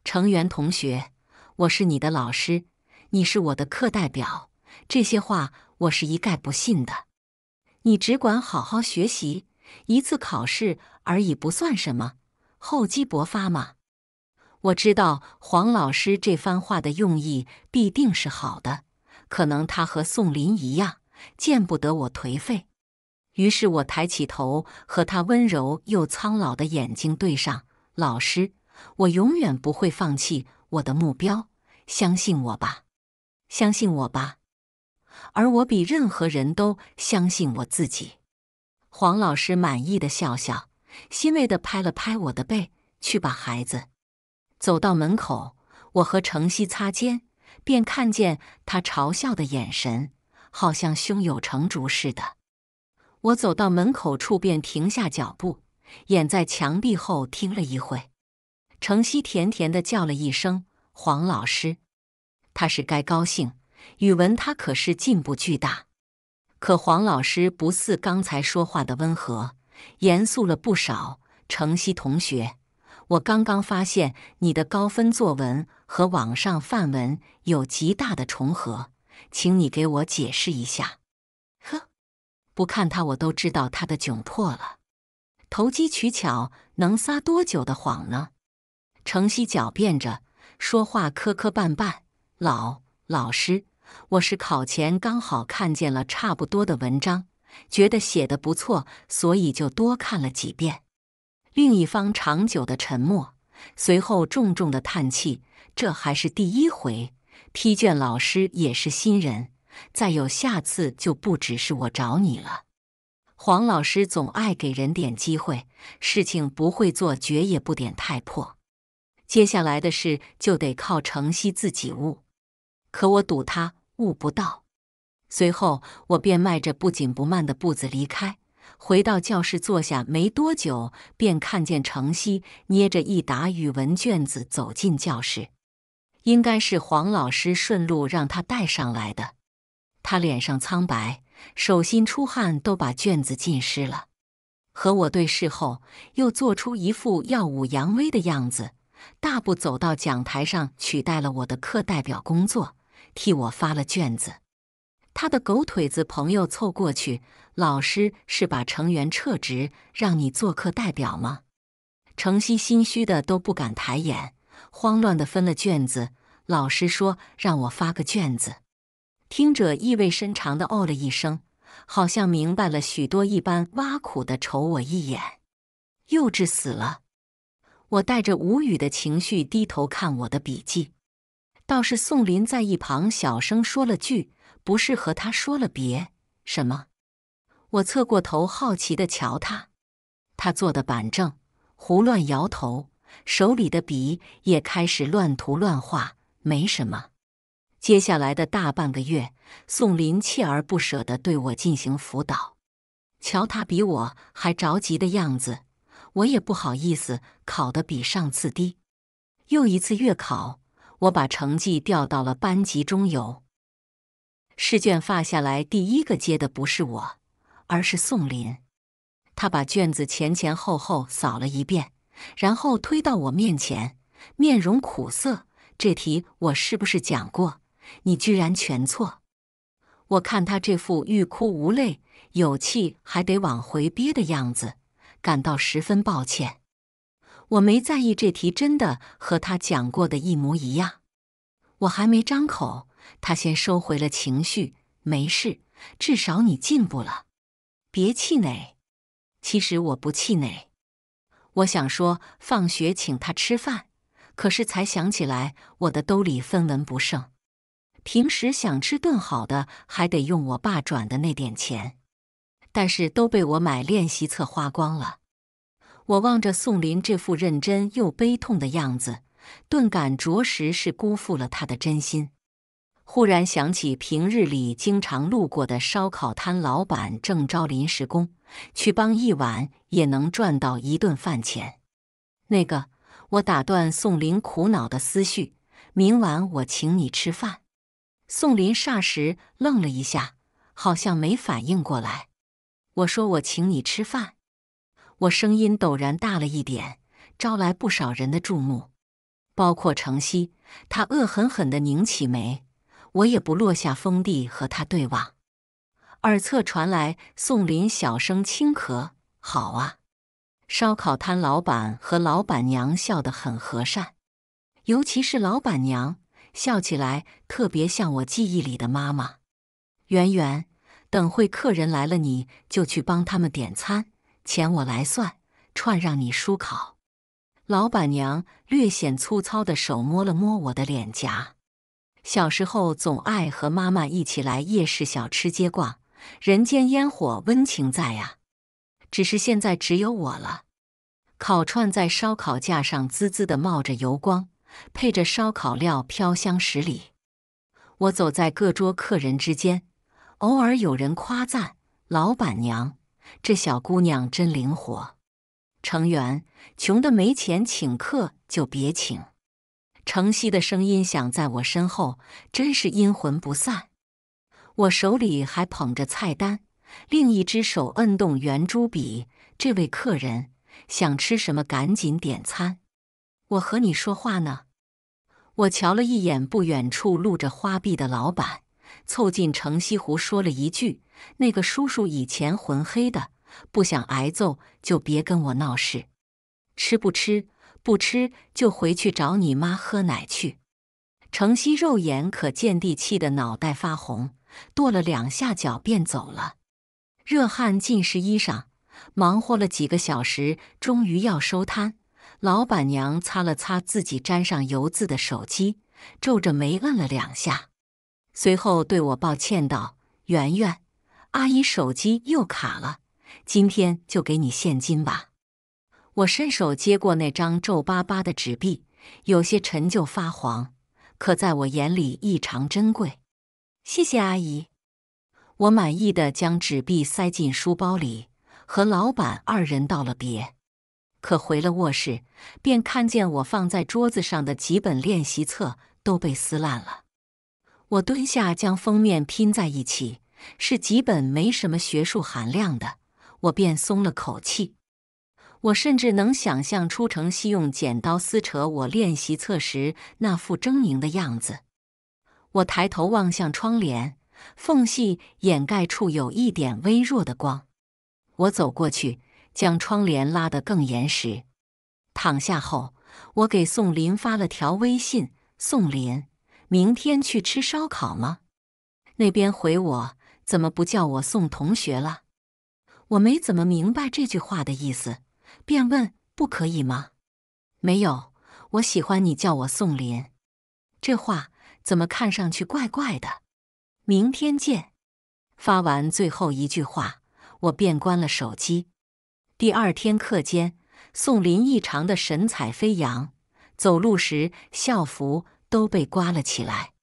成员同学，我是你的老师，你是我的课代表，这些话我是一概不信的。你只管好好学习，一次考试而已，不算什么，厚积薄发嘛。我知道黄老师这番话的用意必定是好的。可能他和宋林一样，见不得我颓废。于是我抬起头，和他温柔又苍老的眼睛对上。老师，我永远不会放弃我的目标，相信我吧，相信我吧。而我比任何人都相信我自己。黄老师满意的笑笑，欣慰的拍了拍我的背：“去吧，孩子。”走到门口，我和程曦擦肩。便看见他嘲笑的眼神，好像胸有成竹似的。我走到门口处，便停下脚步，掩在墙壁后听了一会。程曦甜甜的叫了一声“黄老师”，他是该高兴，语文他可是进步巨大。可黄老师不似刚才说话的温和，严肃了不少。程曦同学。我刚刚发现你的高分作文和网上范文有极大的重合，请你给我解释一下。呵，不看他我都知道他的窘迫了。投机取巧能撒多久的谎呢？程曦狡辩着，说话磕磕绊绊。老老师，我是考前刚好看见了差不多的文章，觉得写的不错，所以就多看了几遍。另一方长久的沉默，随后重重的叹气。这还是第一回，批卷老师也是新人。再有下次就不只是我找你了。黄老师总爱给人点机会，事情不会做绝也不点太破。接下来的事就得靠程曦自己悟，可我赌他悟不到。随后，我便迈着不紧不慢的步子离开。回到教室坐下没多久，便看见程曦捏着一沓语文卷子走进教室，应该是黄老师顺路让他带上来的。他脸上苍白，手心出汗都把卷子浸湿了。和我对视后，又做出一副耀武扬威的样子，大步走到讲台上，取代了我的课代表工作，替我发了卷子。他的狗腿子朋友凑过去：“老师是把成员撤职，让你做课代表吗？”程曦心虚的都不敢抬眼，慌乱的分了卷子。老师说：“让我发个卷子。”听者意味深长的哦了一声，好像明白了许多一般，挖苦的瞅我一眼：“幼稚死了。”我带着无语的情绪低头看我的笔记，倒是宋林在一旁小声说了句。不是和他说了别什么？我侧过头，好奇的瞧他。他坐的板正，胡乱摇头，手里的笔也开始乱涂乱画。没什么。接下来的大半个月，宋林锲而不舍的对我进行辅导。瞧他比我还着急的样子，我也不好意思考得比上次低。又一次月考，我把成绩调到了班级中游。试卷发下来，第一个接的不是我，而是宋林。他把卷子前前后后扫了一遍，然后推到我面前，面容苦涩。这题我是不是讲过？你居然全错！我看他这副欲哭无泪、有气还得往回憋的样子，感到十分抱歉。我没在意，这题真的和他讲过的一模一样。我还没张口。他先收回了情绪，没事，至少你进步了，别气馁。其实我不气馁，我想说放学请他吃饭，可是才想起来我的兜里分文不剩。平时想吃顿好的还得用我爸转的那点钱，但是都被我买练习册花光了。我望着宋林这副认真又悲痛的样子，顿感着实是辜负了他的真心。忽然想起平日里经常路过的烧烤摊老板正招临时工，去帮一晚也能赚到一顿饭钱。那个，我打断宋林苦恼的思绪，明晚我请你吃饭。宋林霎时愣了一下，好像没反应过来。我说我请你吃饭，我声音陡然大了一点，招来不少人的注目，包括程曦。他恶狠狠地拧起眉。我也不落下封地和他对望，耳侧传来宋林小声轻咳。好啊，烧烤摊老板和老板娘笑得很和善，尤其是老板娘笑起来特别像我记忆里的妈妈。圆圆，等会客人来了你就去帮他们点餐，钱我来算，串让你叔烤。老板娘略显粗糙的手摸了摸我的脸颊。小时候总爱和妈妈一起来夜市小吃街逛，人间烟火温情在啊。只是现在只有我了。烤串在烧烤架上滋滋地冒着油光，配着烧烤料飘香十里。我走在各桌客人之间，偶尔有人夸赞：“老板娘，这小姑娘真灵活。”成员穷的没钱请客就别请。程曦的声音响在我身后，真是阴魂不散。我手里还捧着菜单，另一只手摁动圆珠笔。这位客人想吃什么？赶紧点餐。我和你说话呢。我瞧了一眼不远处露着花臂的老板，凑近程西湖说了一句：“那个叔叔以前混黑的，不想挨揍就别跟我闹事。吃不吃？”不吃就回去找你妈喝奶去。程曦肉眼可见地气得脑袋发红，跺了两下脚便走了。热汗浸湿衣裳，忙活了几个小时，终于要收摊。老板娘擦了擦自己沾上油渍的手机，皱着眉摁了两下，随后对我抱歉道：“圆圆，阿姨手机又卡了，今天就给你现金吧。”我伸手接过那张皱巴巴的纸币，有些陈旧发黄，可在我眼里异常珍贵。谢谢阿姨，我满意的将纸币塞进书包里，和老板二人道了别。可回了卧室，便看见我放在桌子上的几本练习册都被撕烂了。我蹲下将封面拼在一起，是几本没什么学术含量的，我便松了口气。我甚至能想象出程曦用剪刀撕扯我练习册时那副狰狞的样子。我抬头望向窗帘缝隙掩盖处，有一点微弱的光。我走过去，将窗帘拉得更严实。躺下后，我给宋林发了条微信：“宋林，明天去吃烧烤吗？”那边回我：“怎么不叫我宋同学了？”我没怎么明白这句话的意思。便问：“不可以吗？”“没有，我喜欢你叫我宋林。”这话怎么看上去怪怪的？明天见。发完最后一句话，我便关了手机。第二天课间，宋林异常的神采飞扬，走路时校服都被刮了起来。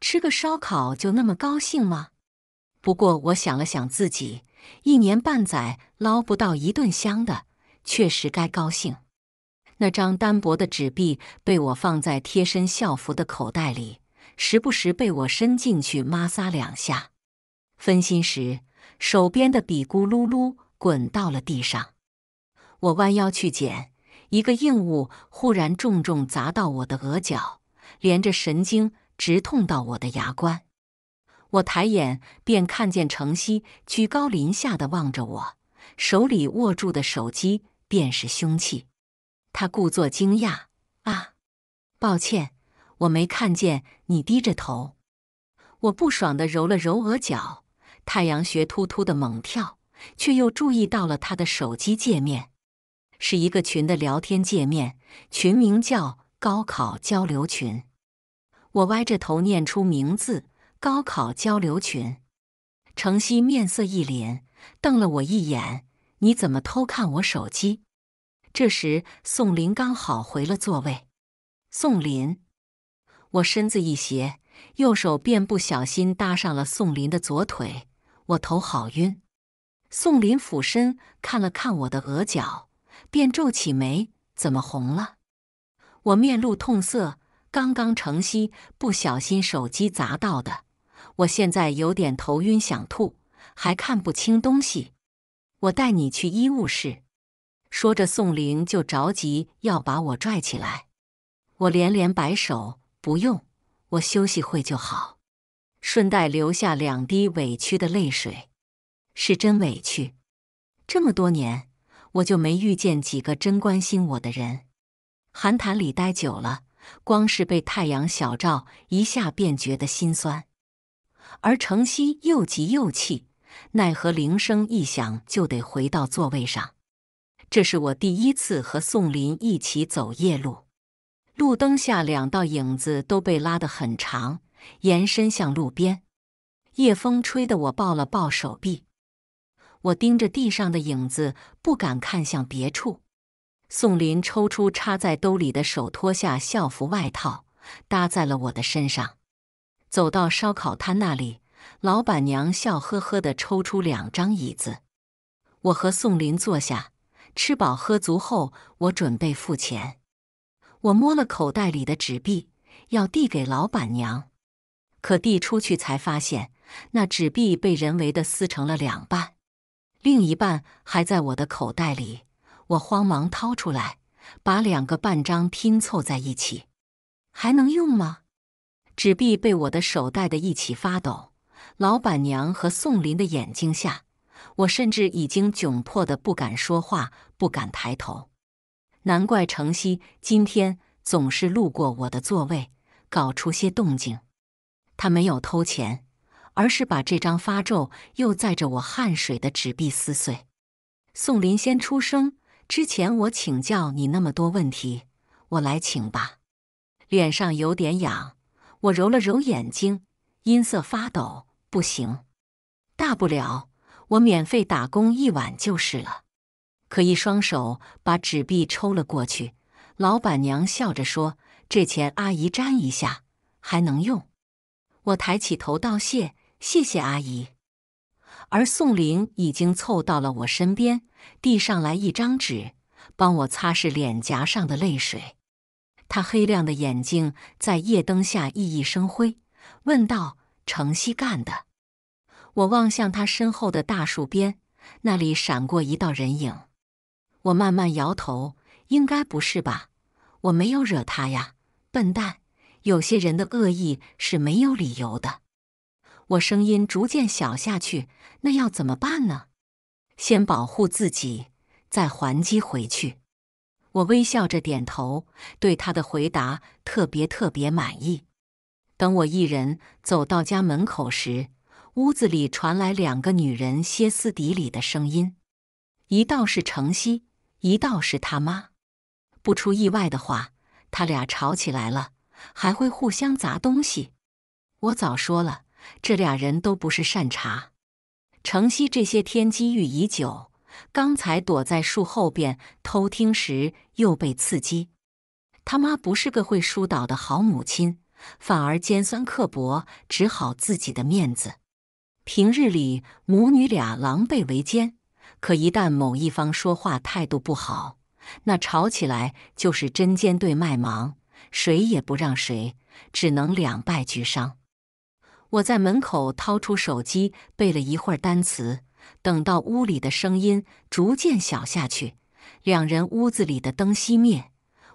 吃个烧烤就那么高兴吗？不过我想了想，自己一年半载捞不到一顿香的。确实该高兴。那张单薄的纸币被我放在贴身校服的口袋里，时不时被我伸进去摩撒两下。分心时，手边的笔咕噜噜滚到了地上。我弯腰去捡，一个硬物忽然重重砸到我的额角，连着神经直痛到我的牙关。我抬眼便看见程曦居高临下的望着我，手里握住的手机。便是凶器。他故作惊讶：“啊，抱歉，我没看见你低着头。”我不爽的揉了揉额角，太阳穴突突的猛跳，却又注意到了他的手机界面，是一个群的聊天界面，群名叫“高考交流群”。我歪着头念出名字：“高考交流群。”程曦面色一凛，瞪了我一眼。你怎么偷看我手机？这时，宋林刚好回了座位。宋林，我身子一斜，右手便不小心搭上了宋林的左腿。我头好晕。宋林俯身看了看我的额角，便皱起眉：“怎么红了？”我面露痛色，刚刚程曦不小心手机砸到的。我现在有点头晕，想吐，还看不清东西。我带你去医务室，说着，宋玲就着急要把我拽起来。我连连摆手，不用，我休息会就好。顺带留下两滴委屈的泪水，是真委屈。这么多年，我就没遇见几个真关心我的人。寒潭里待久了，光是被太阳小照一下便觉得心酸。而程曦又急又气。奈何铃声一响就得回到座位上。这是我第一次和宋林一起走夜路。路灯下，两道影子都被拉得很长，延伸向路边。夜风吹得我抱了抱手臂。我盯着地上的影子，不敢看向别处。宋林抽出插在兜里的手，脱下校服外套搭在了我的身上，走到烧烤摊那里。老板娘笑呵呵地抽出两张椅子，我和宋林坐下。吃饱喝足后，我准备付钱。我摸了口袋里的纸币，要递给老板娘，可递出去才发现那纸币被人为的撕成了两半，另一半还在我的口袋里。我慌忙掏出来，把两个半张拼凑在一起，还能用吗？纸币被我的手带的一起发抖。老板娘和宋林的眼睛下，我甚至已经窘迫的不敢说话，不敢抬头。难怪程曦今天总是路过我的座位，搞出些动静。他没有偷钱，而是把这张发皱又载着我汗水的纸币撕碎。宋林先出声：“之前我请教你那么多问题，我来请吧。”脸上有点痒，我揉了揉眼睛，音色发抖。不行，大不了我免费打工一晚就是了。可一双手把纸币抽了过去，老板娘笑着说：“这钱阿姨沾一下还能用。”我抬起头道：“谢谢谢阿姨。”而宋林已经凑到了我身边，递上来一张纸，帮我擦拭脸颊上的泪水。他黑亮的眼睛在夜灯下熠熠生辉，问道。城西干的，我望向他身后的大树边，那里闪过一道人影。我慢慢摇头，应该不是吧？我没有惹他呀，笨蛋！有些人的恶意是没有理由的。我声音逐渐小下去。那要怎么办呢？先保护自己，再还击回去。我微笑着点头，对他的回答特别特别满意。等我一人走到家门口时，屋子里传来两个女人歇斯底里的声音，一道是程曦，一道是他妈。不出意外的话，他俩吵起来了，还会互相砸东西。我早说了，这俩人都不是善茬。程曦这些天积郁已久，刚才躲在树后边偷听时又被刺激。他妈不是个会疏导的好母亲。反而尖酸刻薄，只好自己的面子。平日里母女俩狼狈为奸，可一旦某一方说话态度不好，那吵起来就是针尖对麦芒，谁也不让谁，只能两败俱伤。我在门口掏出手机背了一会儿单词，等到屋里的声音逐渐小下去，两人屋子里的灯熄灭，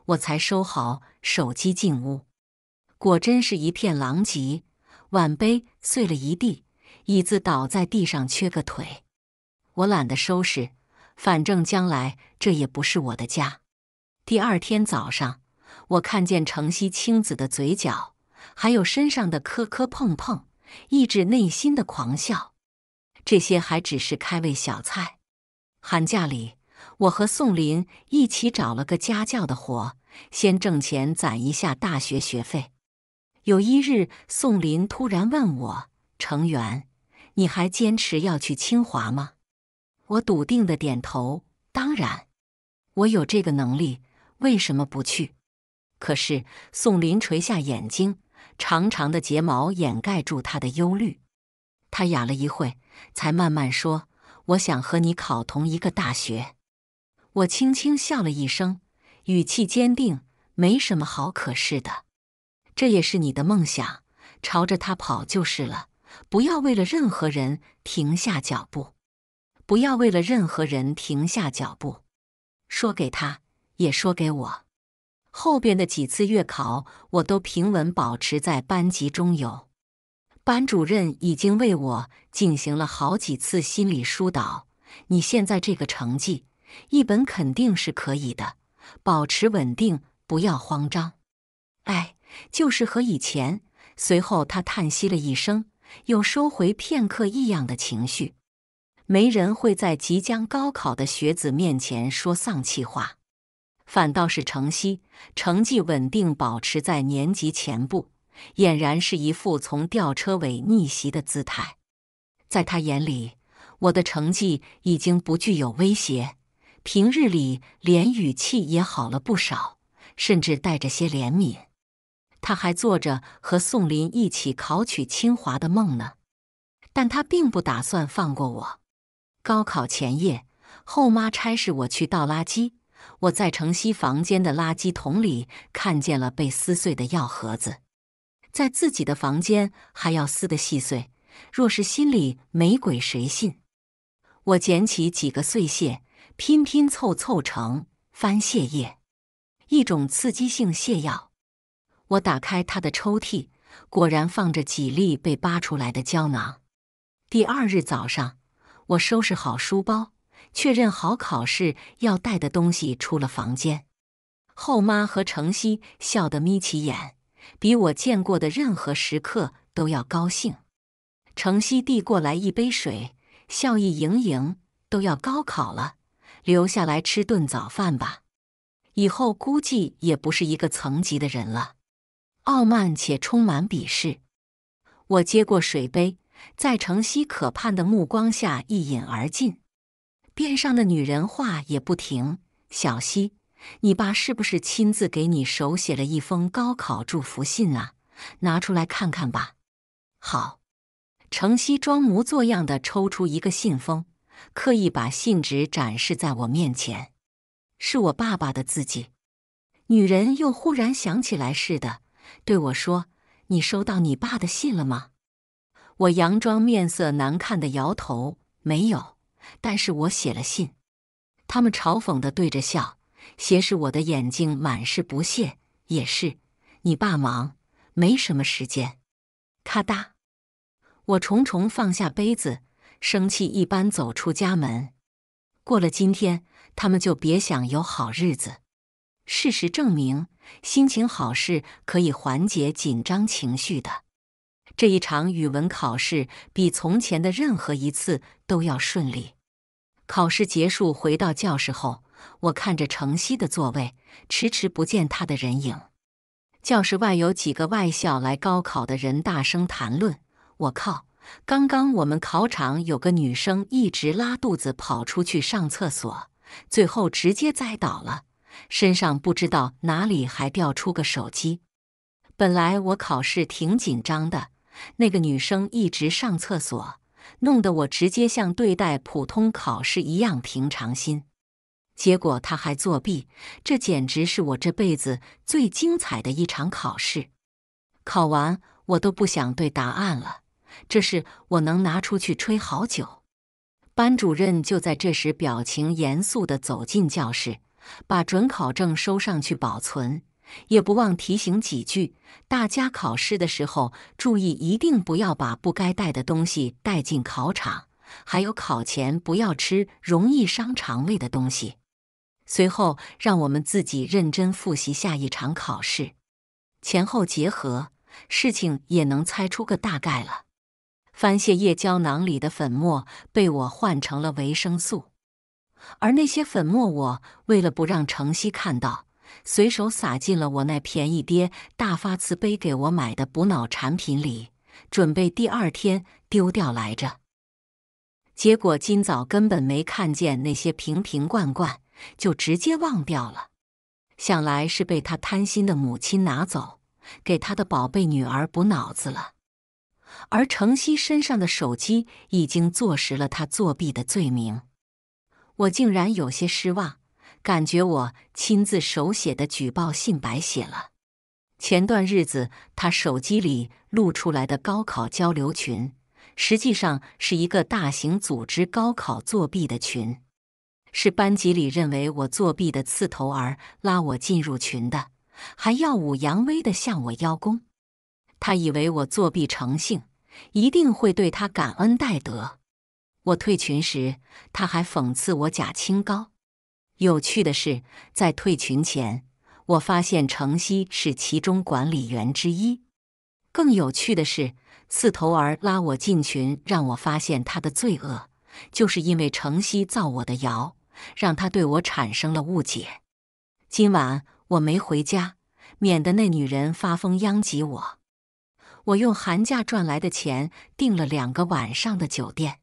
我才收好手机进屋。果真是一片狼藉，碗杯碎了一地，椅子倒在地上缺个腿。我懒得收拾，反正将来这也不是我的家。第二天早上，我看见城西青子的嘴角还有身上的磕磕碰碰，抑制内心的狂笑。这些还只是开胃小菜。寒假里，我和宋林一起找了个家教的活，先挣钱攒一下大学学费。有一日，宋林突然问我：“程源，你还坚持要去清华吗？”我笃定的点头：“当然，我有这个能力，为什么不去？”可是宋林垂下眼睛，长长的睫毛掩盖住他的忧虑。他哑了一会，才慢慢说：“我想和你考同一个大学。”我轻轻笑了一声，语气坚定：“没什么好可是的。”这也是你的梦想，朝着他跑就是了。不要为了任何人停下脚步，不要为了任何人停下脚步。说给他，也说给我。后边的几次月考，我都平稳保持在班级中游。班主任已经为我进行了好几次心理疏导。你现在这个成绩，一本肯定是可以的。保持稳定，不要慌张。哎。就是和以前。随后，他叹息了一声，又收回片刻异样的情绪。没人会在即将高考的学子面前说丧气话，反倒是程曦成绩稳定，保持在年级前部，俨然是一副从吊车尾逆袭的姿态。在他眼里，我的成绩已经不具有威胁。平日里，连语气也好了不少，甚至带着些怜悯。他还做着和宋林一起考取清华的梦呢，但他并不打算放过我。高考前夜，后妈差使我去倒垃圾，我在城西房间的垃圾桶里看见了被撕碎的药盒子，在自己的房间还要撕得细碎，若是心里没鬼，谁信？我捡起几个碎屑，拼拼凑凑成番泻叶，一种刺激性泻药。我打开他的抽屉，果然放着几粒被扒出来的胶囊。第二日早上，我收拾好书包，确认好考试要带的东西，出了房间。后妈和程曦笑得眯起眼，比我见过的任何时刻都要高兴。程曦递过来一杯水，笑意盈盈：“都要高考了，留下来吃顿早饭吧。以后估计也不是一个层级的人了。”傲慢且充满鄙视。我接过水杯，在程曦渴盼的目光下一饮而尽。边上的女人话也不停：“小溪，你爸是不是亲自给你手写了一封高考祝福信啊？拿出来看看吧。”好，程曦装模作样的抽出一个信封，刻意把信纸展示在我面前，是我爸爸的字迹。女人又忽然想起来似的。对我说：“你收到你爸的信了吗？”我佯装面色难看的摇头：“没有。”但是我写了信。他们嘲讽的对着笑，斜视我的眼睛，满是不屑。也是，你爸忙，没什么时间。咔嗒，我重重放下杯子，生气一般走出家门。过了今天，他们就别想有好日子。事实证明。心情好是可以缓解紧张情绪的。这一场语文考试比从前的任何一次都要顺利。考试结束，回到教室后，我看着程曦的座位，迟迟不见他的人影。教室外有几个外校来高考的人，大声谈论：“我靠，刚刚我们考场有个女生一直拉肚子，跑出去上厕所，最后直接栽倒了。”身上不知道哪里还掉出个手机。本来我考试挺紧张的，那个女生一直上厕所，弄得我直接像对待普通考试一样平常心。结果她还作弊，这简直是我这辈子最精彩的一场考试。考完我都不想对答案了，这是我能拿出去吹好久。班主任就在这时表情严肃的走进教室。把准考证收上去保存，也不忘提醒几句：大家考试的时候注意，一定不要把不该带的东西带进考场。还有考前不要吃容易伤肠胃的东西。随后，让我们自己认真复习下一场考试。前后结合，事情也能猜出个大概了。番泻叶胶囊里的粉末被我换成了维生素。而那些粉末，我为了不让程曦看到，随手撒进了我那便宜爹大发慈悲给我买的补脑产品里，准备第二天丢掉来着。结果今早根本没看见那些瓶瓶罐罐，就直接忘掉了。想来是被他贪心的母亲拿走，给他的宝贝女儿补脑子了。而程曦身上的手机已经坐实了他作弊的罪名。我竟然有些失望，感觉我亲自手写的举报信白写了。前段日子，他手机里录出来的高考交流群，实际上是一个大型组织高考作弊的群，是班级里认为我作弊的刺头儿拉我进入群的，还耀武扬威的向我邀功。他以为我作弊成性，一定会对他感恩戴德。我退群时，他还讽刺我假清高。有趣的是，在退群前，我发现程曦是其中管理员之一。更有趣的是，刺头儿拉我进群，让我发现他的罪恶，就是因为程曦造我的谣，让他对我产生了误解。今晚我没回家，免得那女人发疯殃及我。我用寒假赚来的钱订了两个晚上的酒店。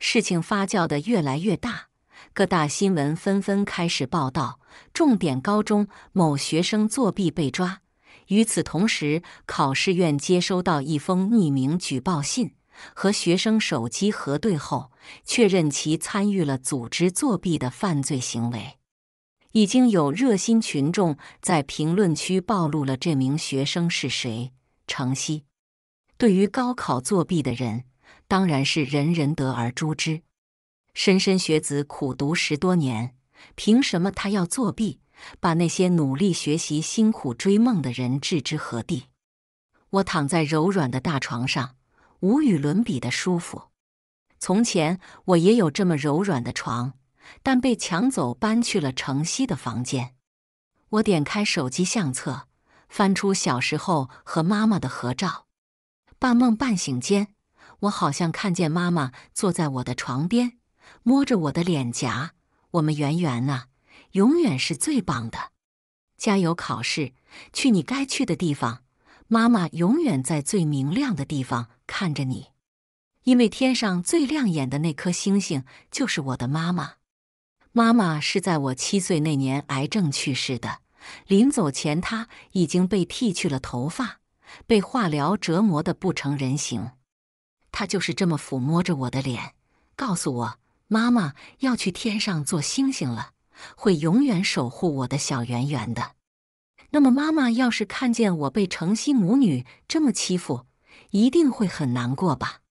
事情发酵的越来越大，各大新闻纷纷开始报道。重点高中某学生作弊被抓。与此同时，考试院接收到一封匿名举报信，和学生手机核对后，确认其参与了组织作弊的犯罪行为。已经有热心群众在评论区暴露了这名学生是谁——程曦。对于高考作弊的人，当然是人人得而诛之。莘莘学子苦读十多年，凭什么他要作弊？把那些努力学习、辛苦追梦的人置之何地？我躺在柔软的大床上，无与伦比的舒服。从前我也有这么柔软的床，但被抢走，搬去了城西的房间。我点开手机相册，翻出小时候和妈妈的合照。半梦半醒间。我好像看见妈妈坐在我的床边，摸着我的脸颊。我们圆圆啊，永远是最棒的！加油，考试，去你该去的地方。妈妈永远在最明亮的地方看着你，因为天上最亮眼的那颗星星就是我的妈妈。妈妈是在我七岁那年癌症去世的，临走前她已经被剃去了头发，被化疗折磨得不成人形。他就是这么抚摸着我的脸，告诉我：“妈妈要去天上做星星了，会永远守护我的小圆圆的。”那么，妈妈要是看见我被城西母女这么欺负，一定会很难过吧？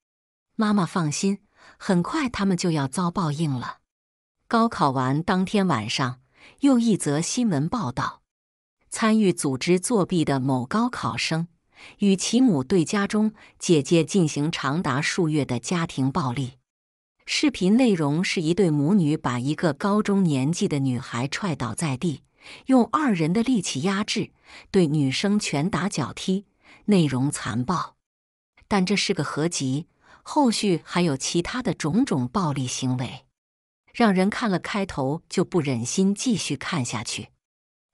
妈妈放心，很快他们就要遭报应了。高考完当天晚上，又一则新闻报道：参与组织作弊的某高考生。与其母对家中姐姐进行长达数月的家庭暴力。视频内容是一对母女把一个高中年纪的女孩踹倒在地，用二人的力气压制，对女生拳打脚踢，内容残暴。但这是个合集，后续还有其他的种种暴力行为，让人看了开头就不忍心继续看下去。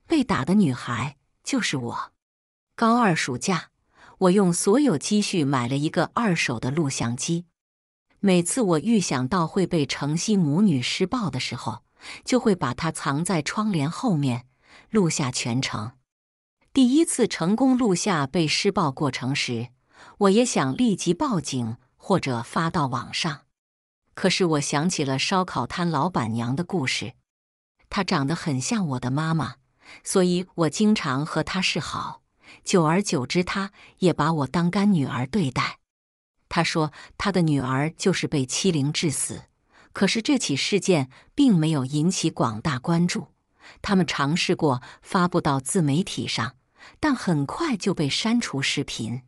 被打的女孩就是我，高二暑假。我用所有积蓄买了一个二手的录像机。每次我预想到会被程西母女施暴的时候，就会把它藏在窗帘后面，录下全程。第一次成功录下被施暴过程时，我也想立即报警或者发到网上。可是我想起了烧烤摊老板娘的故事，她长得很像我的妈妈，所以我经常和她示好。久而久之，他也把我当干女儿对待。他说他的女儿就是被欺凌致死，可是这起事件并没有引起广大关注。他们尝试过发布到自媒体上，但很快就被删除视频。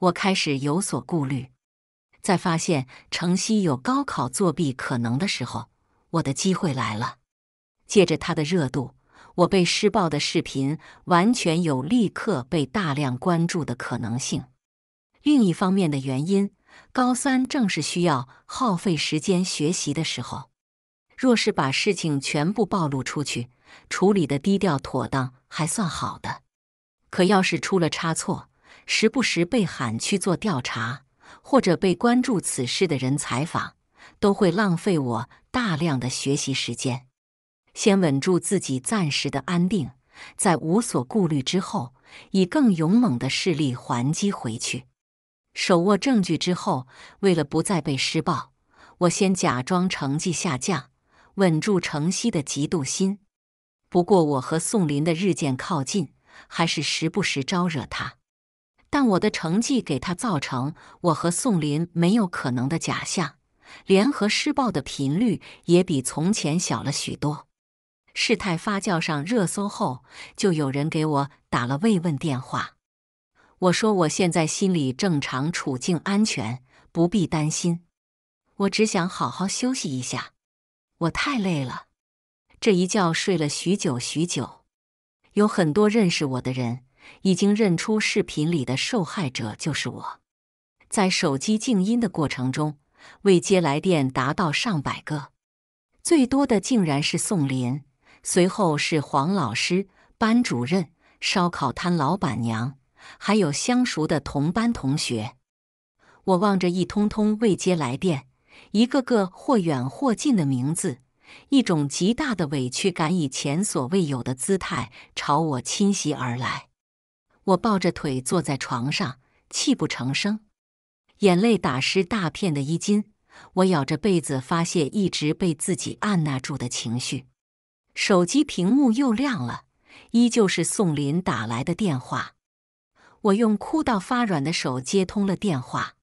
我开始有所顾虑，在发现程曦有高考作弊可能的时候，我的机会来了，借着他的热度。我被施暴的视频完全有立刻被大量关注的可能性。另一方面的原因，高三正是需要耗费时间学习的时候。若是把事情全部暴露出去，处理的低调妥当还算好的，可要是出了差错，时不时被喊去做调查，或者被关注此事的人采访，都会浪费我大量的学习时间。先稳住自己暂时的安定，在无所顾虑之后，以更勇猛的势力还击回去。手握证据之后，为了不再被施暴，我先假装成绩下降，稳住程曦的嫉妒心。不过，我和宋林的日渐靠近，还是时不时招惹他。但我的成绩给他造成我和宋林没有可能的假象，联合施暴的频率也比从前小了许多。事态发酵上热搜后，就有人给我打了慰问电话。我说我现在心理正常，处境安全，不必担心。我只想好好休息一下，我太累了。这一觉睡了许久许久。有很多认识我的人已经认出视频里的受害者就是我。在手机静音的过程中，未接来电达到上百个，最多的竟然是宋林。随后是黄老师、班主任、烧烤摊老板娘，还有相熟的同班同学。我望着一通通未接来电，一个个或远或近的名字，一种极大的委屈感以前所未有的姿态朝我侵袭而来。我抱着腿坐在床上，泣不成声，眼泪打湿大片的衣襟。我咬着被子发泄一直被自己按捺住的情绪。手机屏幕又亮了，依旧是宋林打来的电话。我用哭到发软的手接通了电话，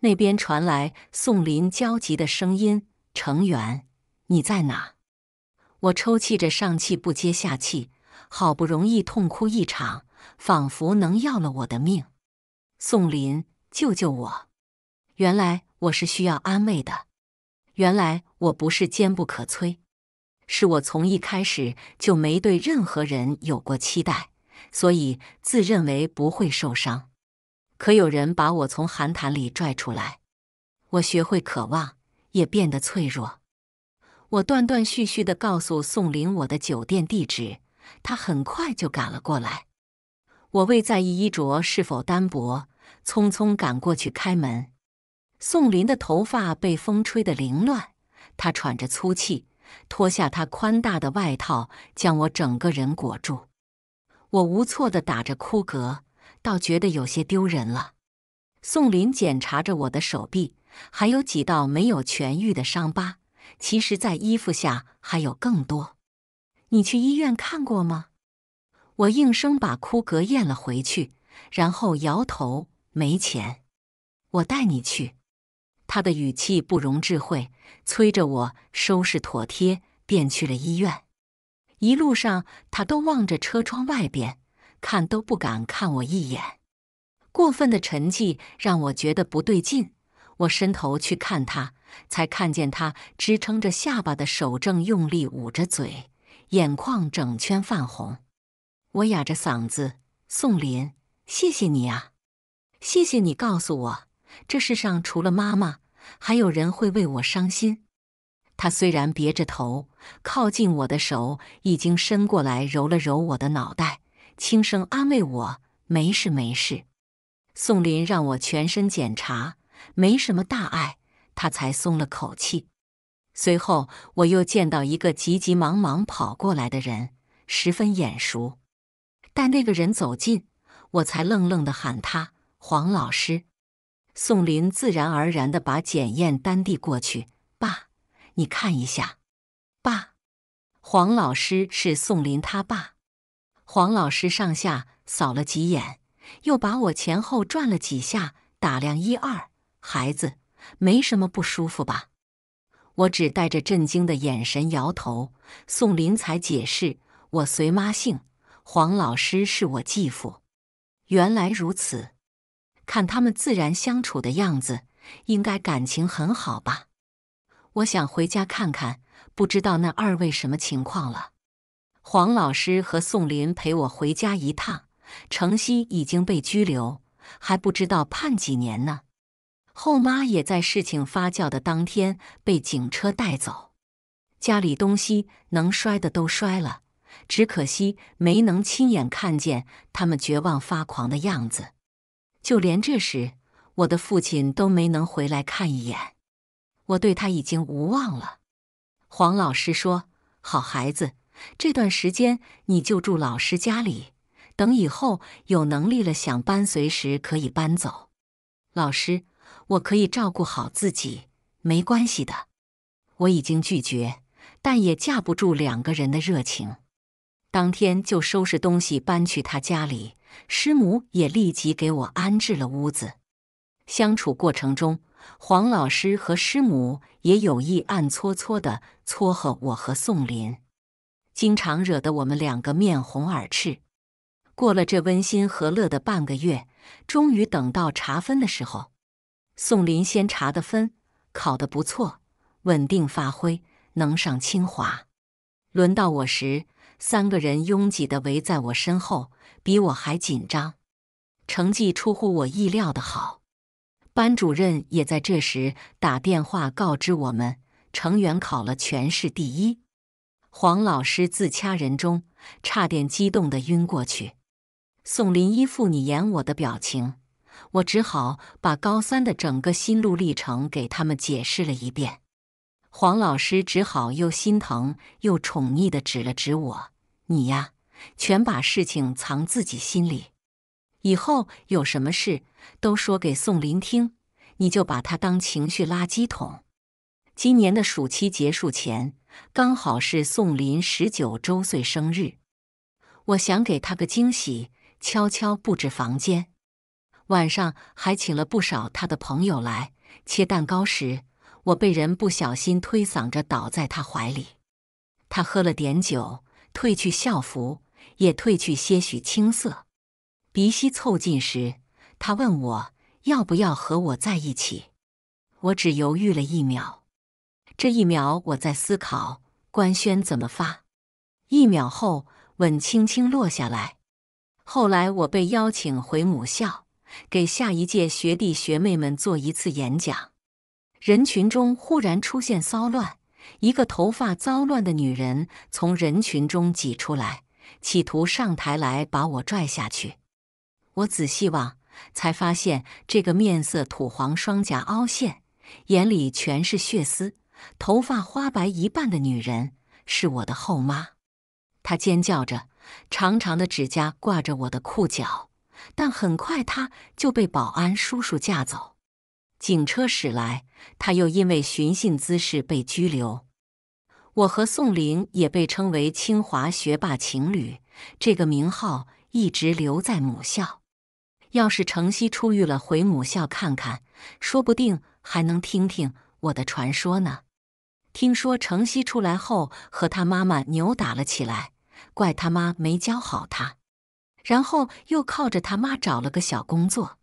那边传来宋林焦急的声音：“程远，你在哪？”我抽泣着，上气不接下气，好不容易痛哭一场，仿佛能要了我的命。宋林，救救我！原来我是需要安慰的，原来我不是坚不可摧。是我从一开始就没对任何人有过期待，所以自认为不会受伤。可有人把我从寒潭里拽出来，我学会渴望，也变得脆弱。我断断续续的告诉宋林我的酒店地址，他很快就赶了过来。我未在意衣着是否单薄，匆匆赶过去开门。宋林的头发被风吹得凌乱，他喘着粗气。脱下他宽大的外套，将我整个人裹住。我无措地打着哭嗝，倒觉得有些丢人了。宋林检查着我的手臂，还有几道没有痊愈的伤疤。其实，在衣服下还有更多。你去医院看过吗？我应声把哭嗝咽了回去，然后摇头：没钱。我带你去。他的语气不容置喙，催着我收拾妥帖，便去了医院。一路上，他都望着车窗外边，看都不敢看我一眼。过分的沉寂让我觉得不对劲，我伸头去看他，才看见他支撑着下巴的手正用力捂着嘴，眼眶整圈泛红。我哑着嗓子：“宋林，谢谢你啊，谢谢你告诉我。”这世上除了妈妈，还有人会为我伤心。他虽然别着头，靠近我的手已经伸过来，揉了揉我的脑袋，轻声安慰我：“没事，没事。”宋林让我全身检查，没什么大碍，他才松了口气。随后，我又见到一个急急忙忙跑过来的人，十分眼熟。待那个人走近，我才愣愣的喊他：“黄老师。”宋林自然而然地把检验单递过去，爸，你看一下。爸，黄老师是宋林他爸。黄老师上下扫了几眼，又把我前后转了几下，打量一二。孩子，没什么不舒服吧？我只带着震惊的眼神摇头。宋林才解释：我随妈姓，黄老师是我继父。原来如此。看他们自然相处的样子，应该感情很好吧？我想回家看看，不知道那二位什么情况了。黄老师和宋林陪我回家一趟。程曦已经被拘留，还不知道判几年呢。后妈也在事情发酵的当天被警车带走，家里东西能摔的都摔了，只可惜没能亲眼看见他们绝望发狂的样子。就连这时，我的父亲都没能回来看一眼，我对他已经无望了。黄老师说：“好孩子，这段时间你就住老师家里，等以后有能力了想搬，随时可以搬走。”老师，我可以照顾好自己，没关系的。我已经拒绝，但也架不住两个人的热情，当天就收拾东西搬去他家里。师母也立即给我安置了屋子。相处过程中，黄老师和师母也有意暗搓搓的撮合我和宋林，经常惹得我们两个面红耳赤。过了这温馨和乐的半个月，终于等到查分的时候。宋林先查的分，考得不错，稳定发挥，能上清华。轮到我时。三个人拥挤的围在我身后，比我还紧张。成绩出乎我意料的好，班主任也在这时打电话告知我们，成员考了全市第一。黄老师自掐人中，差点激动的晕过去。宋林依附你演我的表情，我只好把高三的整个心路历程给他们解释了一遍。黄老师只好又心疼又宠溺的指了指我：“你呀，全把事情藏自己心里，以后有什么事都说给宋林听，你就把他当情绪垃圾桶。”今年的暑期结束前，刚好是宋林十九周岁生日，我想给他个惊喜，悄悄布置房间，晚上还请了不少他的朋友来切蛋糕时。我被人不小心推搡着倒在他怀里，他喝了点酒，褪去校服，也褪去些许青涩。鼻息凑近时，他问我要不要和我在一起。我只犹豫了一秒，这一秒我在思考官宣怎么发。一秒后，吻轻轻落下来。后来我被邀请回母校，给下一届学弟学妹们做一次演讲。人群中忽然出现骚乱，一个头发糟乱的女人从人群中挤出来，企图上台来把我拽下去。我仔细望，才发现这个面色土黄、双颊凹陷、眼里全是血丝、头发花白一半的女人是我的后妈。她尖叫着，长长的指甲挂着我的裤脚，但很快她就被保安叔叔架走。警车驶来，他又因为寻衅滋事被拘留。我和宋林也被称为清华学霸情侣，这个名号一直留在母校。要是程曦出狱了，回母校看看，说不定还能听听我的传说呢。听说程曦出来后和他妈妈扭打了起来，怪他妈没教好他，然后又靠着他妈找了个小工作。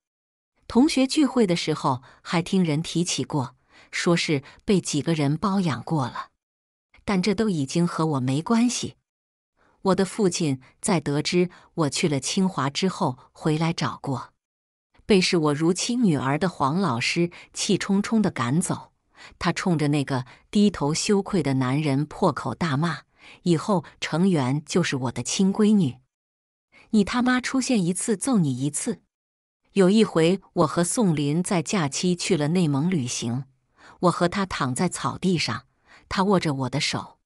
同学聚会的时候还听人提起过，说是被几个人包养过了，但这都已经和我没关系。我的父亲在得知我去了清华之后回来找过，被视我如亲女儿的黄老师气冲冲地赶走。他冲着那个低头羞愧的男人破口大骂：“以后程元就是我的亲闺女，你他妈出现一次揍你一次。”有一回，我和宋林在假期去了内蒙旅行。我和他躺在草地上，他握着我的手。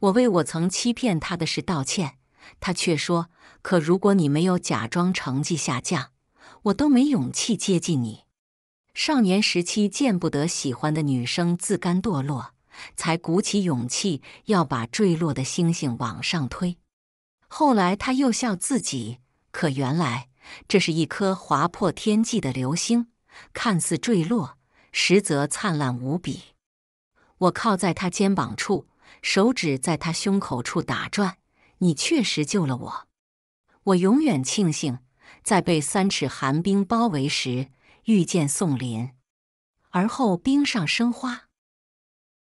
我为我曾欺骗他的事道歉，他却说：“可如果你没有假装成绩下降，我都没勇气接近你。”少年时期见不得喜欢的女生自甘堕落，才鼓起勇气要把坠落的星星往上推。后来他又笑自己，可原来。这是一颗划破天际的流星，看似坠落，实则灿烂无比。我靠在他肩膀处，手指在他胸口处打转。你确实救了我，我永远庆幸在被三尺寒冰包围时遇见宋林，而后冰上生花。